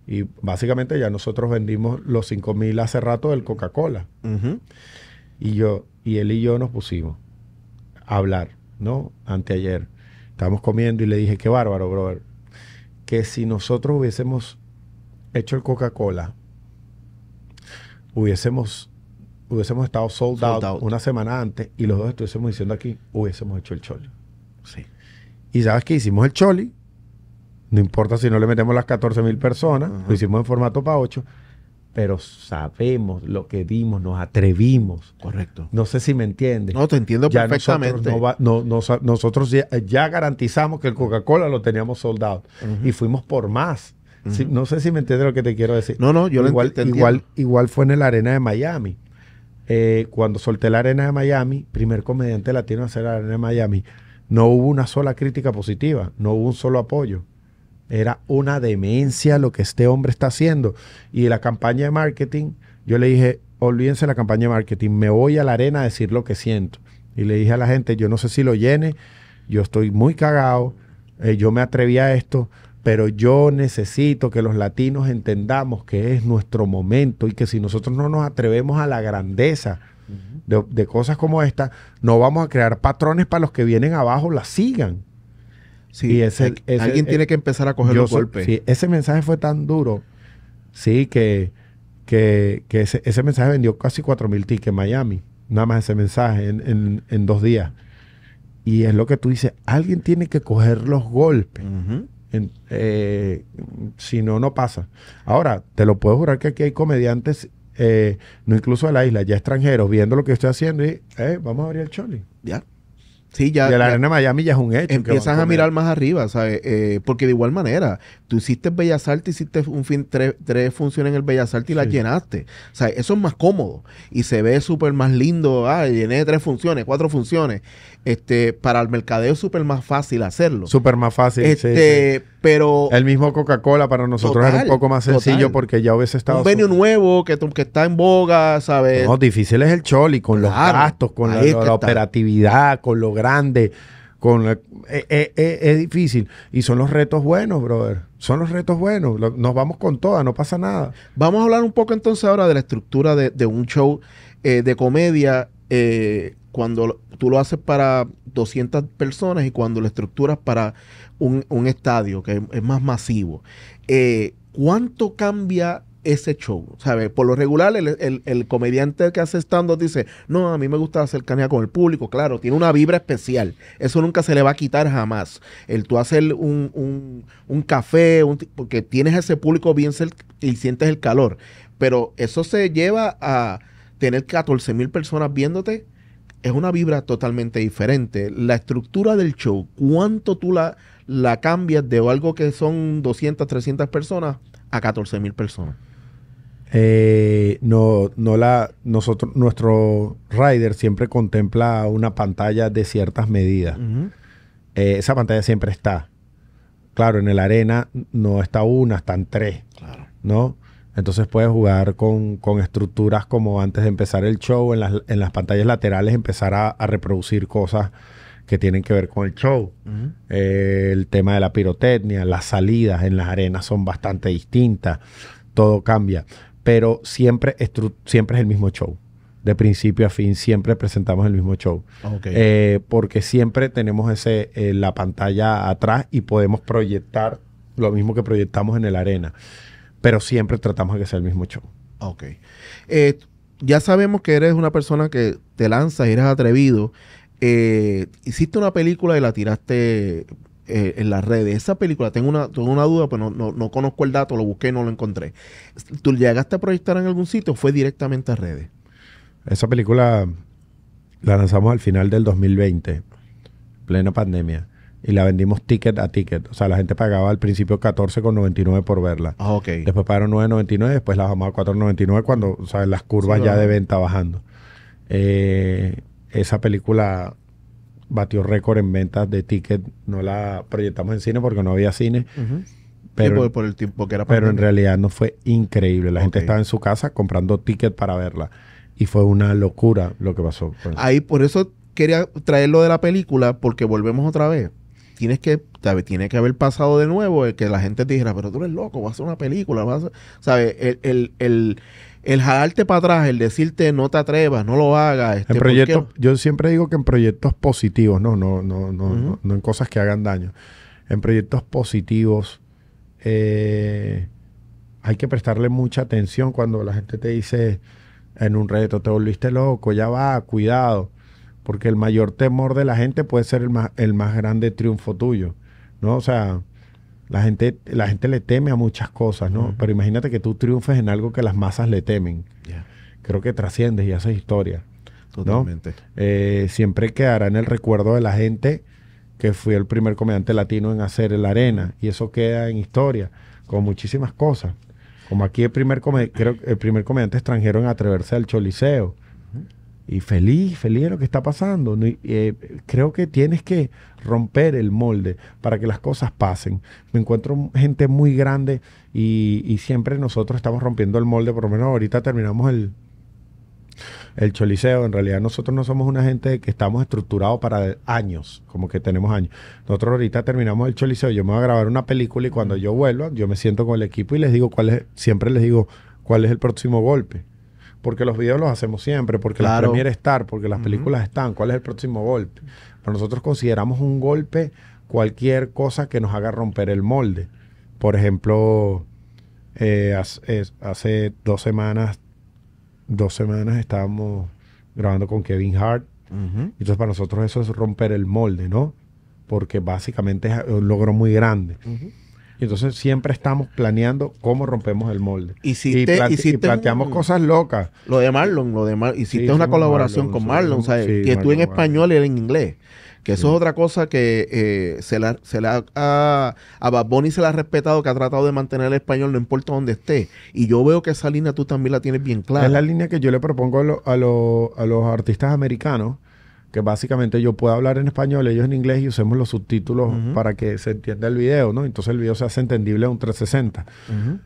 Y básicamente ya nosotros vendimos los 5.000 hace rato del Coca-Cola. Y yo, y él y yo nos pusimos a hablar, ¿no? Anteayer. Estábamos comiendo y le dije, qué bárbaro, brother. Que si nosotros hubiésemos hecho el Coca-Cola, hubiésemos, hubiésemos estado sold, out, una semana antes y los dos estuviésemos diciendo aquí, hubiésemos hecho el choli. Sí. Y sabes que hicimos el choli, no importa si no le metemos las 14 mil personas, lo hicimos en formato para 8 pero sabemos lo que dimos, nos atrevimos. Correcto. No sé si me entiendes. No, te entiendo perfectamente. Nosotros, ya, garantizamos que el Coca-Cola lo teníamos soldado y fuimos por más. no sé si me entiendes lo que te quiero decir. No, no, yo igual, lo Igual, fue en el arena de Miami. Eh, cuando solté la arena de Miami, primer comediante latino a hacer la arena de Miami, no hubo una sola crítica positiva, no hubo un solo apoyo. Era una demencia lo que este hombre está haciendo. Y la campaña de marketing, yo le dije, olvídense la campaña de marketing, me voy a la arena a decir lo que siento. Y le dije a la gente, yo no sé si lo llene, yo estoy muy cagado, eh, yo me atreví a esto, pero yo necesito que los latinos entendamos que es nuestro momento y que si nosotros no nos atrevemos a la grandeza de, de cosas como esta, no vamos a crear patrones para los que vienen abajo la sigan ese, alguien tiene que empezar a coger los golpes. ese mensaje fue tan duro, sí, que, que, que ese, mensaje vendió casi 4.000 tickets en Miami. Nada más ese mensaje en, dos días. Y es lo que tú dices, alguien tiene que coger los golpes. Eh, si no, no pasa. Ahora, te lo puedo jurar que aquí hay comediantes eh, no incluso de la isla, ya extranjeros, viendo lo que estoy haciendo y, eh, vamos a abrir el choli. Ya ya, de la arena de Miami ya es un hecho. Empiezas a, mirar más arriba, ¿sabes? Eh, porque de igual manera, tú hiciste Bellas Artes, hiciste un fin, tres, funciones en el Bellas Artes y las llenaste. O sea, eso es más cómodo y se ve súper más lindo. Ah, llené tres funciones, cuatro funciones. Este, para el mercadeo es súper más fácil hacerlo. Súper más fácil, este, pero. El mismo Coca-Cola para nosotros es era un poco más sencillo porque ya hubiese estado. Un venio nuevo que, que, está en boga, ¿sabes? No, difícil es el Choli con los gastos, con la, operatividad, con lo grande. Con e, e, e, es difícil. Y son los retos buenos, brother. Son los retos buenos. Nos vamos con todas, no pasa nada. Vamos a hablar un poco entonces ahora de la estructura de, de un show eh, de comedia eh, cuando tú lo haces para 200 personas y cuando lo estructuras para un, estadio que es más masivo, eh, ¿cuánto cambia ese show? ¿Sabe? Por lo regular, el, el, comediante que hace stand-up dice, no, a mí me gusta hacer cercanía con el público, claro, tiene una vibra especial, eso nunca se le va a quitar jamás. El tú hacer un, un, un café, un, porque tienes ese público bien y sientes el calor, pero eso se lleva a tener 14 mil personas viéndote es una vibra totalmente diferente. La estructura del show, cuánto tú la, la cambias de algo que son 200, 300 personas a 14 mil personas. Eh, no, no la, nosotros, nuestro rider siempre contempla una pantalla de ciertas medidas. Eh, esa pantalla siempre está. Claro, en el arena no está una, están tres. Claro. ¿No? Entonces puedes jugar con, estructuras como antes de empezar el show, en las, en las pantallas laterales empezar a, reproducir cosas que tienen que ver con el show. Eh, el tema de la pirotecnia, las salidas en las arenas son bastante distintas, todo cambia, pero siempre, siempre es el mismo show. De principio a fin siempre presentamos el mismo show. Eh, porque siempre tenemos ese, eh, la pantalla atrás y podemos proyectar lo mismo que proyectamos en el arena pero siempre tratamos de que sea el mismo show. Ok. Eh, ya sabemos que eres una persona que te lanzas y eres atrevido. Eh, hiciste una película y la tiraste eh, en las redes. Esa película, tengo una, tengo una duda, pero no, conozco el dato, lo busqué y no lo encontré. ¿Tú llegaste a proyectar en algún sitio o fue directamente a redes? Esa película la lanzamos al final del 2020, plena pandemia y la vendimos ticket a ticket. O sea, la gente pagaba al principio 14,99 por verla. Ah, ok. Después pagaron 9,99, después la bajamos a 4,99 cuando, o sea, las curvas ya de venta bajando. Eh, esa película batió récord en ventas de ticket. No la proyectamos en cine porque no había cine. Pero, por, el tiempo que era Pero en realidad no fue increíble. La gente estaba en su casa comprando ticket para verla. Y fue una locura lo que pasó. Ahí por eso quería traerlo de la película porque volvemos otra vez tienes que, Tiene que haber pasado de nuevo el eh, que la gente te dijera, pero tú eres loco, vas a hacer una película, ¿Sabes? El, el, el, el jalarte para atrás, el decirte no te atrevas, no lo hagas. Este, yo siempre digo que en proyectos positivos, no, no, no, no, no, no, en cosas que hagan daño. En proyectos positivos eh, hay que prestarle mucha atención cuando la gente te dice en un reto, te volviste loco, ya va, cuidado porque el mayor temor de la gente puede ser el más, el más grande triunfo tuyo, ¿no? O sea, la gente, la gente le teme a muchas cosas, ¿no? Pero imagínate que tú triunfes en algo que las masas le temen. Creo que trasciendes y haces historia. Totalmente. Eh, siempre quedará en el recuerdo de la gente que fui el primer comediante latino en hacer el arena. Y eso queda en historia, con muchísimas cosas. Como aquí el primer, creo, el primer comediante extranjero en atreverse al choliseo y feliz, feliz de lo que está pasando. Eh, creo que tienes que romper el molde para que las cosas pasen. Me encuentro gente muy grande y, siempre nosotros estamos rompiendo el molde, por lo menos ahorita terminamos el, el choliseo, en realidad nosotros no somos una gente que estamos estructurados para años, como que tenemos años. Nosotros ahorita terminamos el choliseo, yo me voy a grabar una película y cuando yo vuelva, yo me siento con el equipo y les digo cuál es, siempre les digo cuál es el próximo golpe porque los videos los hacemos siempre, porque la premier está, porque las películas están, cuál es el próximo golpe. Para nosotros consideramos un golpe cualquier cosa que nos haga romper el molde. Por ejemplo, eh, hace, dos semanas, dos semanas estábamos grabando con Kevin Hart. Entonces para nosotros eso es romper el molde, ¿no? Porque básicamente es eh, un logro muy grande. Y entonces siempre estamos planeando cómo rompemos el molde. y, si planteamos cosas locas. Lo de Marlon, lo de Mar hiciste una colaboración con Marlon, que en español y él en inglés. Que eso es otra cosa que eh, se se la a, a Bad Bunny se la ha respetado, que ha tratado de mantener el español, no importa dónde esté. Y yo veo que esa línea tú también la tienes bien clara. Es la línea que yo le propongo a, a los artistas americanos que básicamente yo puedo hablar en español, ellos en inglés y usemos los subtítulos para que se entienda el video, ¿no? Entonces el video se hace entendible a un 360.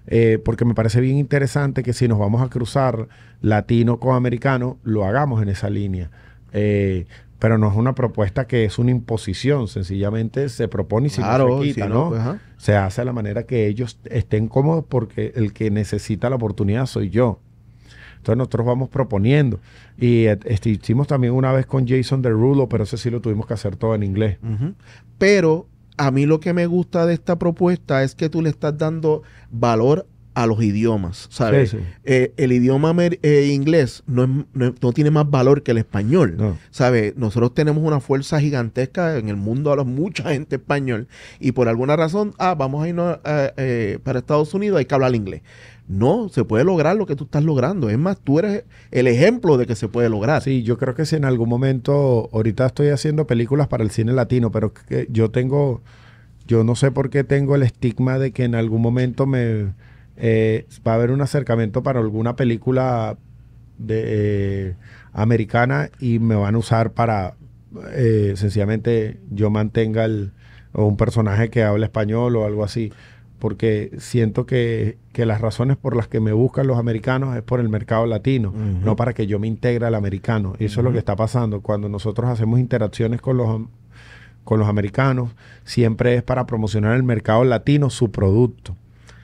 Eh, porque me parece bien interesante que si nos vamos a cruzar latino con americano, lo hagamos en esa línea. Eh, pero no es una propuesta que es una imposición, sencillamente se propone y si se quita, ¿no? se hace a la manera que ellos estén cómodos porque el que necesita la oportunidad soy yo. Entonces nosotros vamos proponiendo. Y eh, este, hicimos también una vez con Jason Rulo, pero ese sí lo tuvimos que hacer todo en inglés. Pero a mí lo que me gusta de esta propuesta es que tú le estás dando valor a los idiomas, ¿sabes? Eh, el idioma eh, inglés no, tiene más valor que el español, ¿sabes? Nosotros tenemos una fuerza gigantesca en el mundo, a mucha gente español, y por alguna razón, ah, vamos a irnos para Estados Unidos, hay que hablar inglés. No, se puede lograr lo que tú estás logrando. Es más, tú eres el ejemplo de que se puede lograr. Sí, yo creo que si en algún momento, ahorita estoy haciendo películas para el cine latino, pero yo tengo, yo no sé por qué tengo el estigma de que en algún momento me eh, va a haber un acercamiento para alguna película de, eh, americana y me van a usar para eh, sencillamente yo mantenga el, un personaje que habla español o algo así porque siento que, las razones por las que me buscan los americanos es por el mercado latino, no para que yo me integre al americano. eso es lo que está pasando. Cuando nosotros hacemos interacciones con los, con los americanos, siempre es para promocionar el mercado latino, su producto.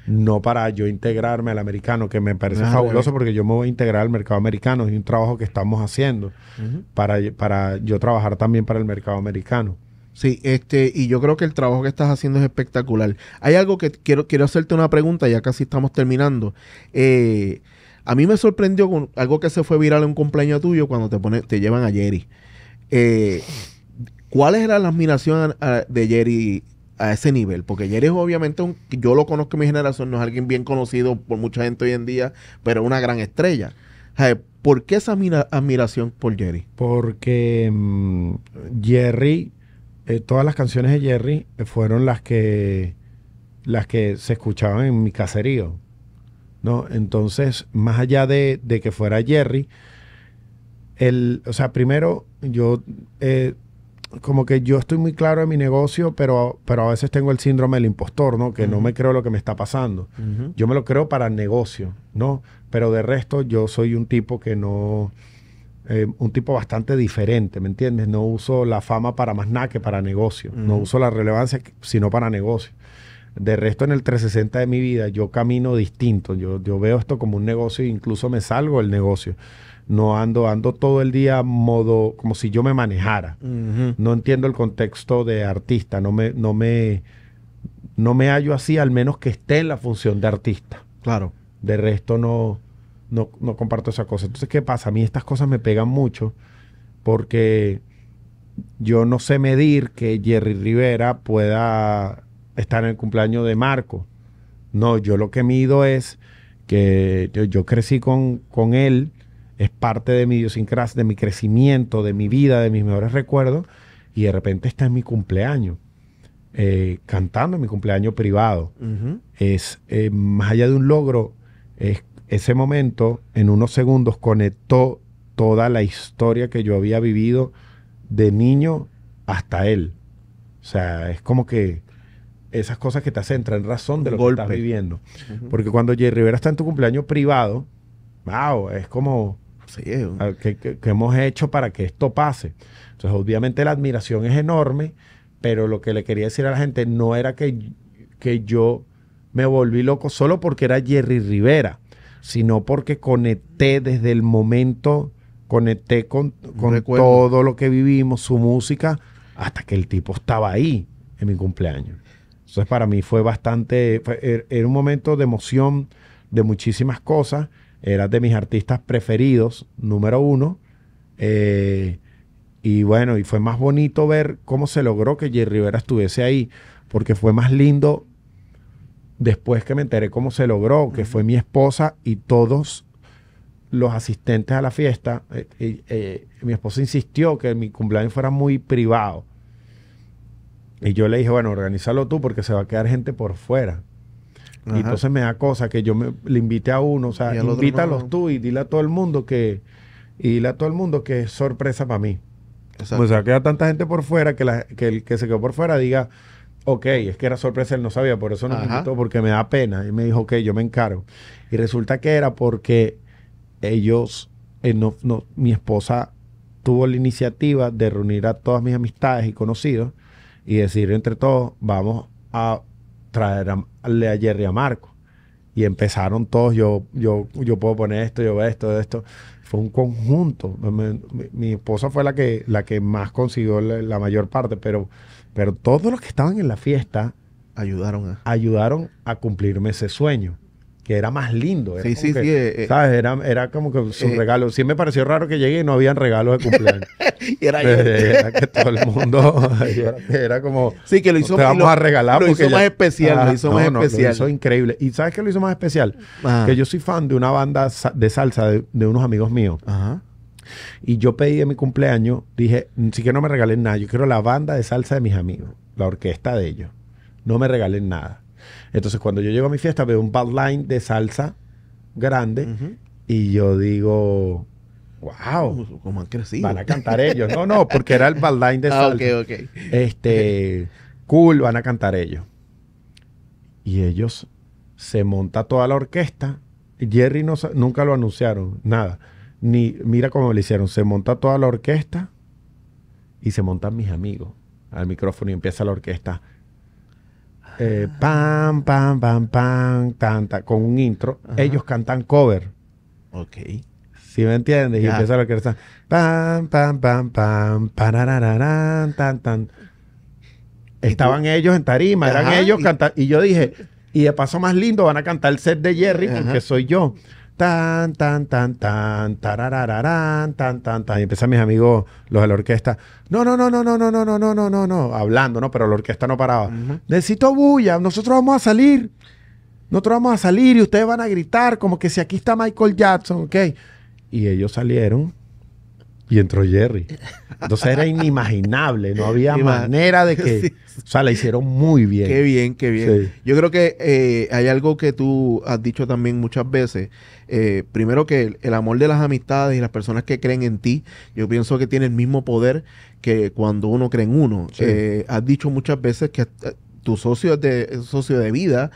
No para yo integrarme al americano, que me parece fabuloso porque yo me voy a integrar al mercado americano. Es un trabajo que estamos haciendo para, para yo trabajar también para el mercado americano. Sí, este, y yo creo que el trabajo que estás haciendo es espectacular. Hay algo que quiero, quiero hacerte una pregunta, ya casi estamos terminando. Eh, a mí me sorprendió con algo que se fue viral en un cumpleaños tuyo cuando te pone, te llevan a Jerry. Eh, ¿Cuál era la admiración de Jerry a ese nivel? Porque Jerry es obviamente, un, yo lo conozco en mi generación, no es alguien bien conocido por mucha gente hoy en día, pero una gran estrella. ¿Por qué esa admiración por Jerry? Porque mm, Jerry eh, todas las canciones de Jerry eh, fueron las que, las que se escuchaban en mi caserío. ¿no? Entonces, más allá de, que fuera Jerry, el, o sea, primero yo eh, como que yo estoy muy claro en mi negocio, pero, pero a veces tengo el síndrome del impostor, ¿no? Que no me creo lo que me está pasando. Yo me lo creo para el negocio, ¿no? Pero de resto yo soy un tipo que no, eh, un tipo bastante diferente, ¿me entiendes? No uso la fama para más nada que para negocio. No uso la relevancia sino para negocio. De resto, en el 360 de mi vida, yo camino distinto. Yo, veo esto como un negocio e incluso me salgo del negocio. No ando, ando todo el día modo, como si yo me manejara. No entiendo el contexto de artista. No me, no me, no me hallo así, al menos que esté en la función de artista. Claro. De resto, no, no, comparto esa cosa. Entonces, ¿qué pasa? A mí estas cosas me pegan mucho porque yo no sé medir que Jerry Rivera pueda estar en el cumpleaños de Marco. No, yo lo que mido es que yo, crecí con, él, es parte de mi idiosincrasia, de mi crecimiento, de mi vida, de mis mejores recuerdos, y de repente está en mi cumpleaños, eh, cantando en mi cumpleaños privado. Es eh, más allá de un logro, es ese momento, en unos segundos, conectó toda la historia que yo había vivido de niño hasta él. O sea, es como que esas cosas que te hacen entrar en razón de lo que estás viviendo. Porque cuando Jerry Rivera está en tu cumpleaños privado, wow, es como, sí, ¿qué, hemos hecho para que esto pase? Entonces, obviamente la admiración es enorme, pero lo que le quería decir a la gente no era que, que yo me volví loco solo porque era Jerry Rivera sino porque conecté desde el momento, conecté con, con todo lo que vivimos, su música, hasta que el tipo estaba ahí en mi cumpleaños. Entonces para mí fue bastante, fue, er, era un momento de emoción, de muchísimas cosas, era de mis artistas preferidos, número uno. Eh, y bueno, y fue más bonito ver cómo se logró que Jerry Rivera estuviese ahí, porque fue más lindo después que me enteré cómo se logró, que fue mi esposa y todos los asistentes a la fiesta, eh, eh, mi esposa insistió que mi cumpleaños fuera muy privado. Y yo le dije, bueno, organízalo tú porque se va a quedar gente por fuera. Y entonces me da cosa que yo le invite a uno, o sea, invítalos tú y dile a todo el mundo que, y dile a todo el mundo que es sorpresa para mí. o Pues se va a quedar tanta gente por fuera que, la, que el que se quedó por fuera diga, Ok, es que era sorpresa, él no sabía, por eso no me invitó, porque me da pena. Y me dijo, ok, yo me encargo. Y resulta que era porque ellos, eh, mi esposa tuvo la iniciativa de reunir a todas mis amistades y conocidos y decir entre todos, vamos a traerle a, Jerry a Marco. Y empezaron todos, yo, yo, yo puedo poner esto, yo veo esto, esto. Fue un conjunto. Mi, esposa fue la que, la que más consiguió la mayor parte, pero pero todos los que estaban en la fiesta ayudaron a, ayudaron a cumplirme ese sueño que era más lindo. sí, sí, sí. Eh, eh. ¿Sabes? Era, como que su eh. regalo. Sí me pareció raro que llegué y no habían regalos de cumpleaños. y era, era que todo el mundo... era como... Sí, que lo hizo... Te vamos a regalar lo hizo más especial, lo hizo más especial. Lo hizo increíble. ¿Y sabes qué lo hizo más especial? Que yo soy fan de una banda de salsa de unos amigos míos. Ajá. Y yo pedí en mi cumpleaños, dije, mm, si que no me regalen nada, yo quiero la banda de salsa de mis amigos, la orquesta de ellos. No me regalen nada. Entonces, cuando yo llego a mi fiesta, veo un bad line de salsa grande y yo digo, wow, ¿cómo han crecido? Van a cantar ellos. No, no, porque era el bad de ah, salsa. Este, cool, van a cantar ellos. Y ellos se monta toda la orquesta. Jerry nunca lo anunciaron, nada ni, mira cómo le hicieron, se monta toda la orquesta y se montan mis amigos al micrófono y empieza la orquesta. Eh, ah. pam, pam, pam, pam, tanta, con un intro. Ellos cantan cover. Ok. si me entiendes? Y empieza la orquesta. Pam, pam, pam, pam, tan, tan. Estaban ellos en tarima, eran ellos cantando. Y yo dije, y de paso más lindo van a cantar el set de Jerry Ajá. porque soy yo tan, tan, tan, tan, tararararán, tan, tan, tan. Y empiezan mis amigos, los de la orquesta, no, no, no, no, no, no, no, no, no, no, no, no, hablando, ¿no? Pero la orquesta no paraba. Necesito bulla, nosotros vamos a salir. Nosotros vamos a salir y ustedes van a gritar como que si aquí está Michael Jackson, ¿ok? Y ellos salieron y entró Jerry. Entonces era inimaginable, no había manera de que... O sea, la hicieron muy bien. Qué bien, qué bien. Yo creo que eh, hay algo que tú has dicho también muchas veces. Eh, primero que el, amor de las amistades y las personas que creen en ti, yo pienso que tiene el mismo poder que cuando uno cree en uno. Eh, has dicho muchas veces que tu socio de, socio de vida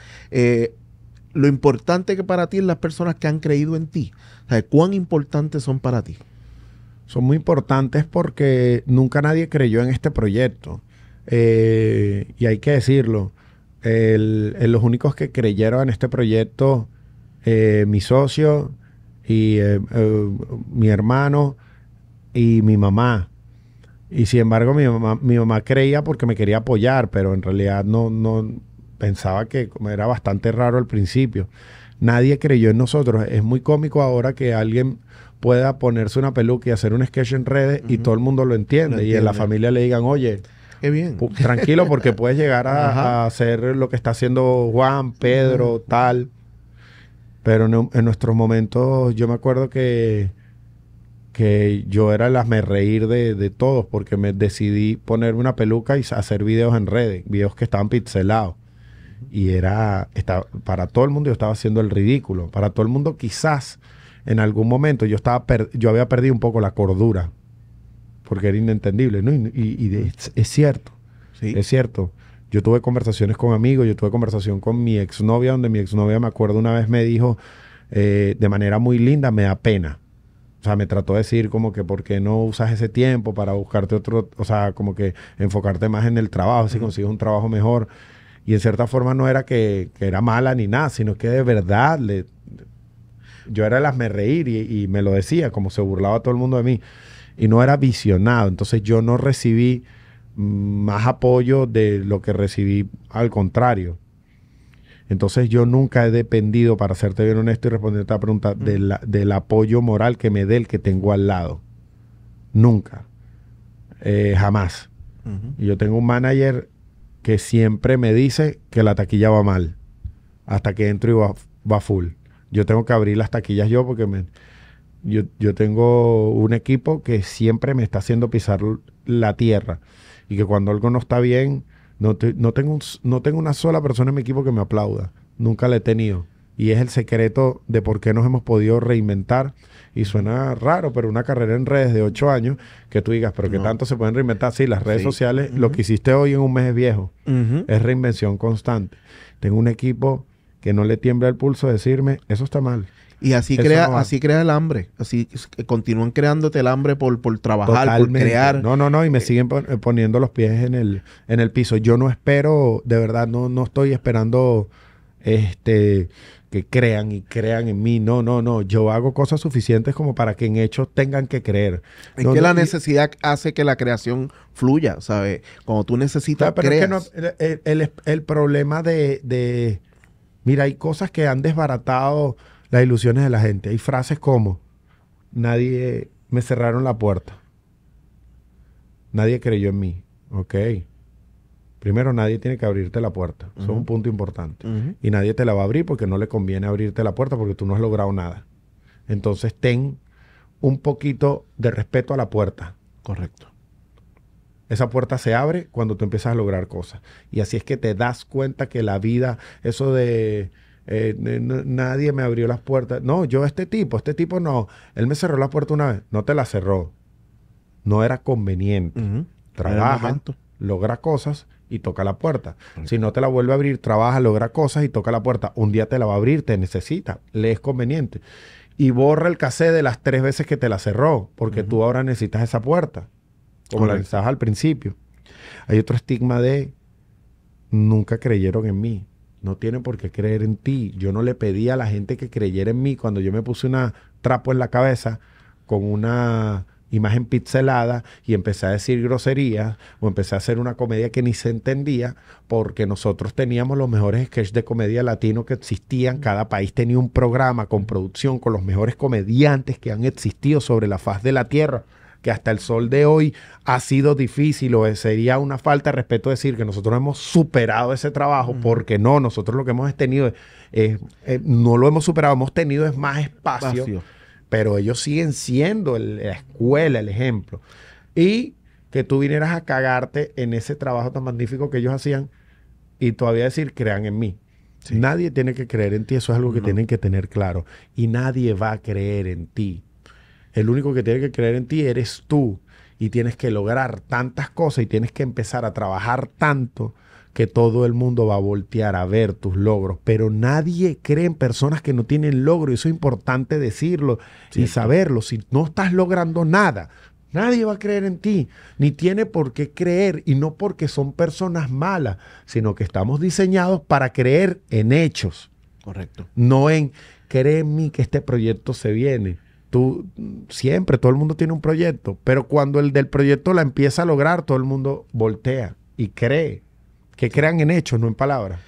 lo importante que para ti es las personas que han creído en ti. cuán importantes son para ti son muy importantes porque nunca nadie creyó en este proyecto. Eh, y hay que decirlo, los únicos que creyeron en este proyecto, eh, mi socio y eh, mi hermano y mi mamá. Y sin embargo, mi mamá, mi mamá creía porque me quería apoyar, pero en realidad no, no pensaba que era bastante raro al principio. Nadie creyó en nosotros. Es muy cómico ahora que alguien pueda ponerse una peluca y hacer un sketch en redes y todo el mundo lo entiende, y en la familia le digan, oye, tranquilo porque puedes llegar a, hacer lo que está haciendo Juan, Pedro, tal. Pero en, nuestros momentos yo me acuerdo que, que yo era el me reír de, todos porque me decidí ponerme una peluca y hacer videos en redes, videos que estaban pixelados. Y era, estaba, para todo el mundo yo estaba haciendo el ridículo. Para todo el mundo quizás en algún momento yo, estaba yo había perdido un poco la cordura, porque era inentendible, Y, es, cierto, ¿Sí? es cierto. Yo tuve conversaciones con amigos, yo tuve conversación con mi exnovia, donde mi exnovia me acuerdo una vez me dijo eh, de manera muy linda, me da pena. O sea, me trató de decir como que por qué no usas ese tiempo para buscarte otro, o sea, como que enfocarte más en el trabajo, si consigues un trabajo mejor. Y en cierta forma no era que, que era mala ni nada, sino que de verdad le, yo era el me reír y, me lo decía, como se burlaba todo el mundo de mí. Y no era visionado. Entonces yo no recibí más apoyo de lo que recibí, al contrario. Entonces yo nunca he dependido, para serte bien honesto y responder a mm. la pregunta, del apoyo moral que me dé el que tengo al lado. Nunca. Eh, jamás. y yo tengo un manager que siempre me dice que la taquilla va mal, hasta que entro y va full yo tengo que abrir las taquillas yo porque me, yo, tengo un equipo que siempre me está haciendo pisar la tierra y que cuando algo no está bien, no, tengo, no tengo una sola persona en mi equipo que me aplauda, nunca la he tenido. Y es el secreto de por qué nos hemos podido reinventar. Y suena raro, pero una carrera en redes de ocho años, que tú digas, pero que tanto se pueden reinventar. Sí, las redes sociales, lo que hiciste hoy en un mes es viejo. Es reinvención constante. Tengo un equipo que no le tiembla el pulso decirme, eso está mal. Y así crea, así crea el hambre. Así eh, continúan creándote el hambre por, trabajar, por crear. No, no, no. Y me eh, siguen eh, poniendo los pies en el, en el piso. Yo no espero, de verdad, no, no estoy esperando este que crean y crean en mí. No, no, no. Yo hago cosas suficientes como para que en hechos tengan que creer. Es que la necesidad hace que la creación fluya, ¿sabes? Cuando tú necesitas. el, problema de Mira, hay cosas que han desbaratado las ilusiones de la gente. Hay frases como, nadie me cerraron la puerta. Nadie creyó en mí. Ok. Primero, nadie tiene que abrirte la puerta. Eso es un punto importante. Y nadie te la va a abrir porque no le conviene abrirte la puerta porque tú no has logrado nada. Entonces, ten un poquito de respeto a la puerta. Correcto. Esa puerta se abre cuando tú empiezas a lograr cosas. Y así es que te das cuenta que la vida, eso de... Eh, nadie me abrió las puertas. No, yo este tipo, este tipo no. Él me cerró la puerta una vez. No te la cerró. No era conveniente. Trabaja, logra cosas y toca la puerta. Si no te la vuelve a abrir, trabaja, logra cosas y toca la puerta. Un día te la va a abrir, te necesita, le es conveniente. Y borra el cassette de las tres veces que te la cerró, porque tú ahora necesitas esa puerta como la al principio. Hay otro estigma de nunca creyeron en mí. No tienen por qué creer en ti. Yo no le pedí a la gente que creyera en mí cuando yo me puse una trapo en la cabeza con una imagen pixelada y empecé a decir groserías o empecé a hacer una comedia que ni se entendía porque nosotros teníamos los mejores sketches de comedia latino que existían. Cada país tenía un programa con producción, con los mejores comediantes que han existido sobre la faz de la tierra que hasta el sol de hoy ha sido difícil o sería una falta de respeto decir que nosotros hemos superado ese trabajo, porque no, nosotros lo que hemos tenido, eh, no lo hemos superado, hemos tenido es más espacio, pero ellos siguen siendo la escuela, el ejemplo. Y que tú vinieras a cagarte en ese trabajo tan magnífico que ellos hacían y todavía decir, crean en mí. Nadie tiene que creer en ti, eso es algo que tienen que tener claro. Y nadie va a creer en ti el único que tiene que creer en ti eres tú y tienes que lograr tantas cosas y tienes que empezar a trabajar tanto que todo el mundo va a voltear a ver tus logros, pero nadie cree en personas que no tienen logro y eso es importante decirlo y saberlo. Si no estás logrando nada, nadie va a creer en ti, ni tiene por qué creer y no porque son personas malas, sino que estamos diseñados para creer en hechos. Correcto. No en, cree que este proyecto se viene tú siempre, todo el mundo tiene un proyecto, pero cuando el del proyecto la empieza a lograr, todo el mundo voltea y cree, que crean en hechos, no en palabras.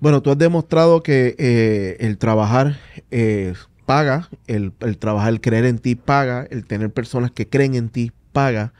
Bueno, tú has demostrado que eh, el trabajar eh, paga, el, trabajar, el creer en ti paga, el tener personas que creen en ti paga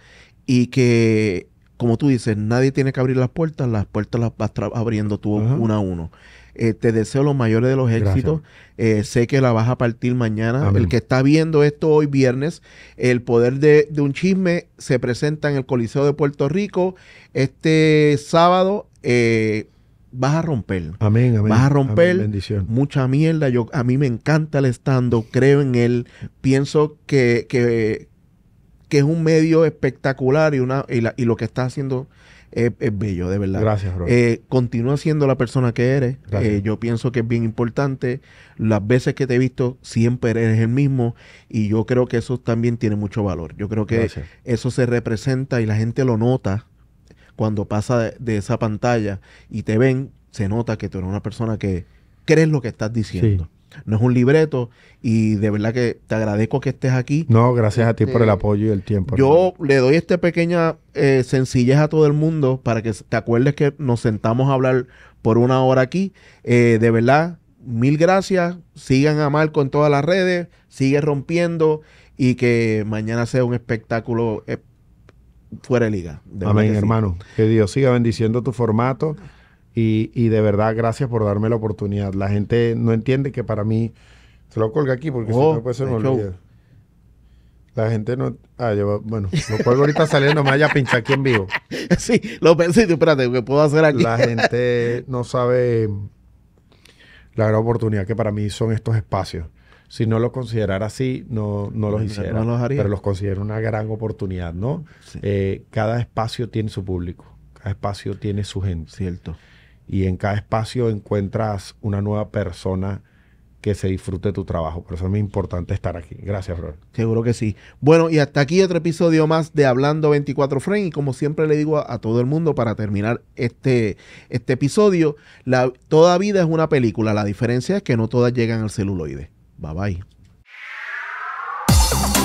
y que, como tú dices, nadie tiene que abrir las puertas, las puertas las vas abriendo tú una a uno. Eh, te deseo los mayores de los éxitos. Eh, sé que la vas a partir mañana. El que está viendo esto hoy viernes, El Poder de, un Chisme se presenta en el Coliseo de Puerto Rico este sábado. Eh, vas a romper. Amén, amén. Vas a romper. Mucha mierda. Yo, a mí me encanta el estando, creo en él. Pienso que, que, es un medio espectacular y, una, y lo que está haciendo es, bello, de verdad. Gracias, bro. Eh, continúa siendo la persona que eres. Eh, yo pienso que es bien importante. Las veces que te he visto, siempre eres el mismo. Y yo creo que eso también tiene mucho valor. Yo creo que eso se representa y la gente lo nota cuando pasa de, esa pantalla y te ven, se nota que tú eres una persona que crees lo que estás diciendo no es un libreto y de verdad que te agradezco que estés aquí. No, gracias a ti por el este, apoyo y el tiempo. Yo le doy esta pequeña eh, sencillez a todo el mundo para que te acuerdes que nos sentamos a hablar por una hora aquí. Eh, de verdad, mil gracias. Sigan a Marco en todas las redes, sigue rompiendo y que mañana sea un espectáculo. Eh, fuera de liga. Amén, hermano. Que Dios siga bendiciendo tu formato y, y, de verdad, gracias por darme la oportunidad. La gente no entiende que para mí. Se lo colga aquí porque si oh, no, puede se me olvida. La gente no. Ah, bueno, lo cuelgo ahorita saliendo, me vaya a pinchar aquí en vivo. Sí, lo pensé, espérate, ¿qué puedo hacer aquí? La gente no sabe la gran oportunidad que para mí son estos espacios. Si no los considerara así, no, no los hiciera. No los haría. Pero los considero una gran oportunidad, ¿no? Eh, cada espacio tiene su público, cada espacio tiene su gente. Cierto y en cada espacio encuentras una nueva persona que se disfrute tu trabajo. Por eso es muy importante estar aquí. Gracias, Robert. Seguro que sí. Bueno, y hasta aquí otro episodio más de Hablando 24 Frame. Y como siempre le digo a, todo el mundo para terminar este, este episodio, toda vida es una película. La diferencia es que no todas llegan al celuloide. Bye bye.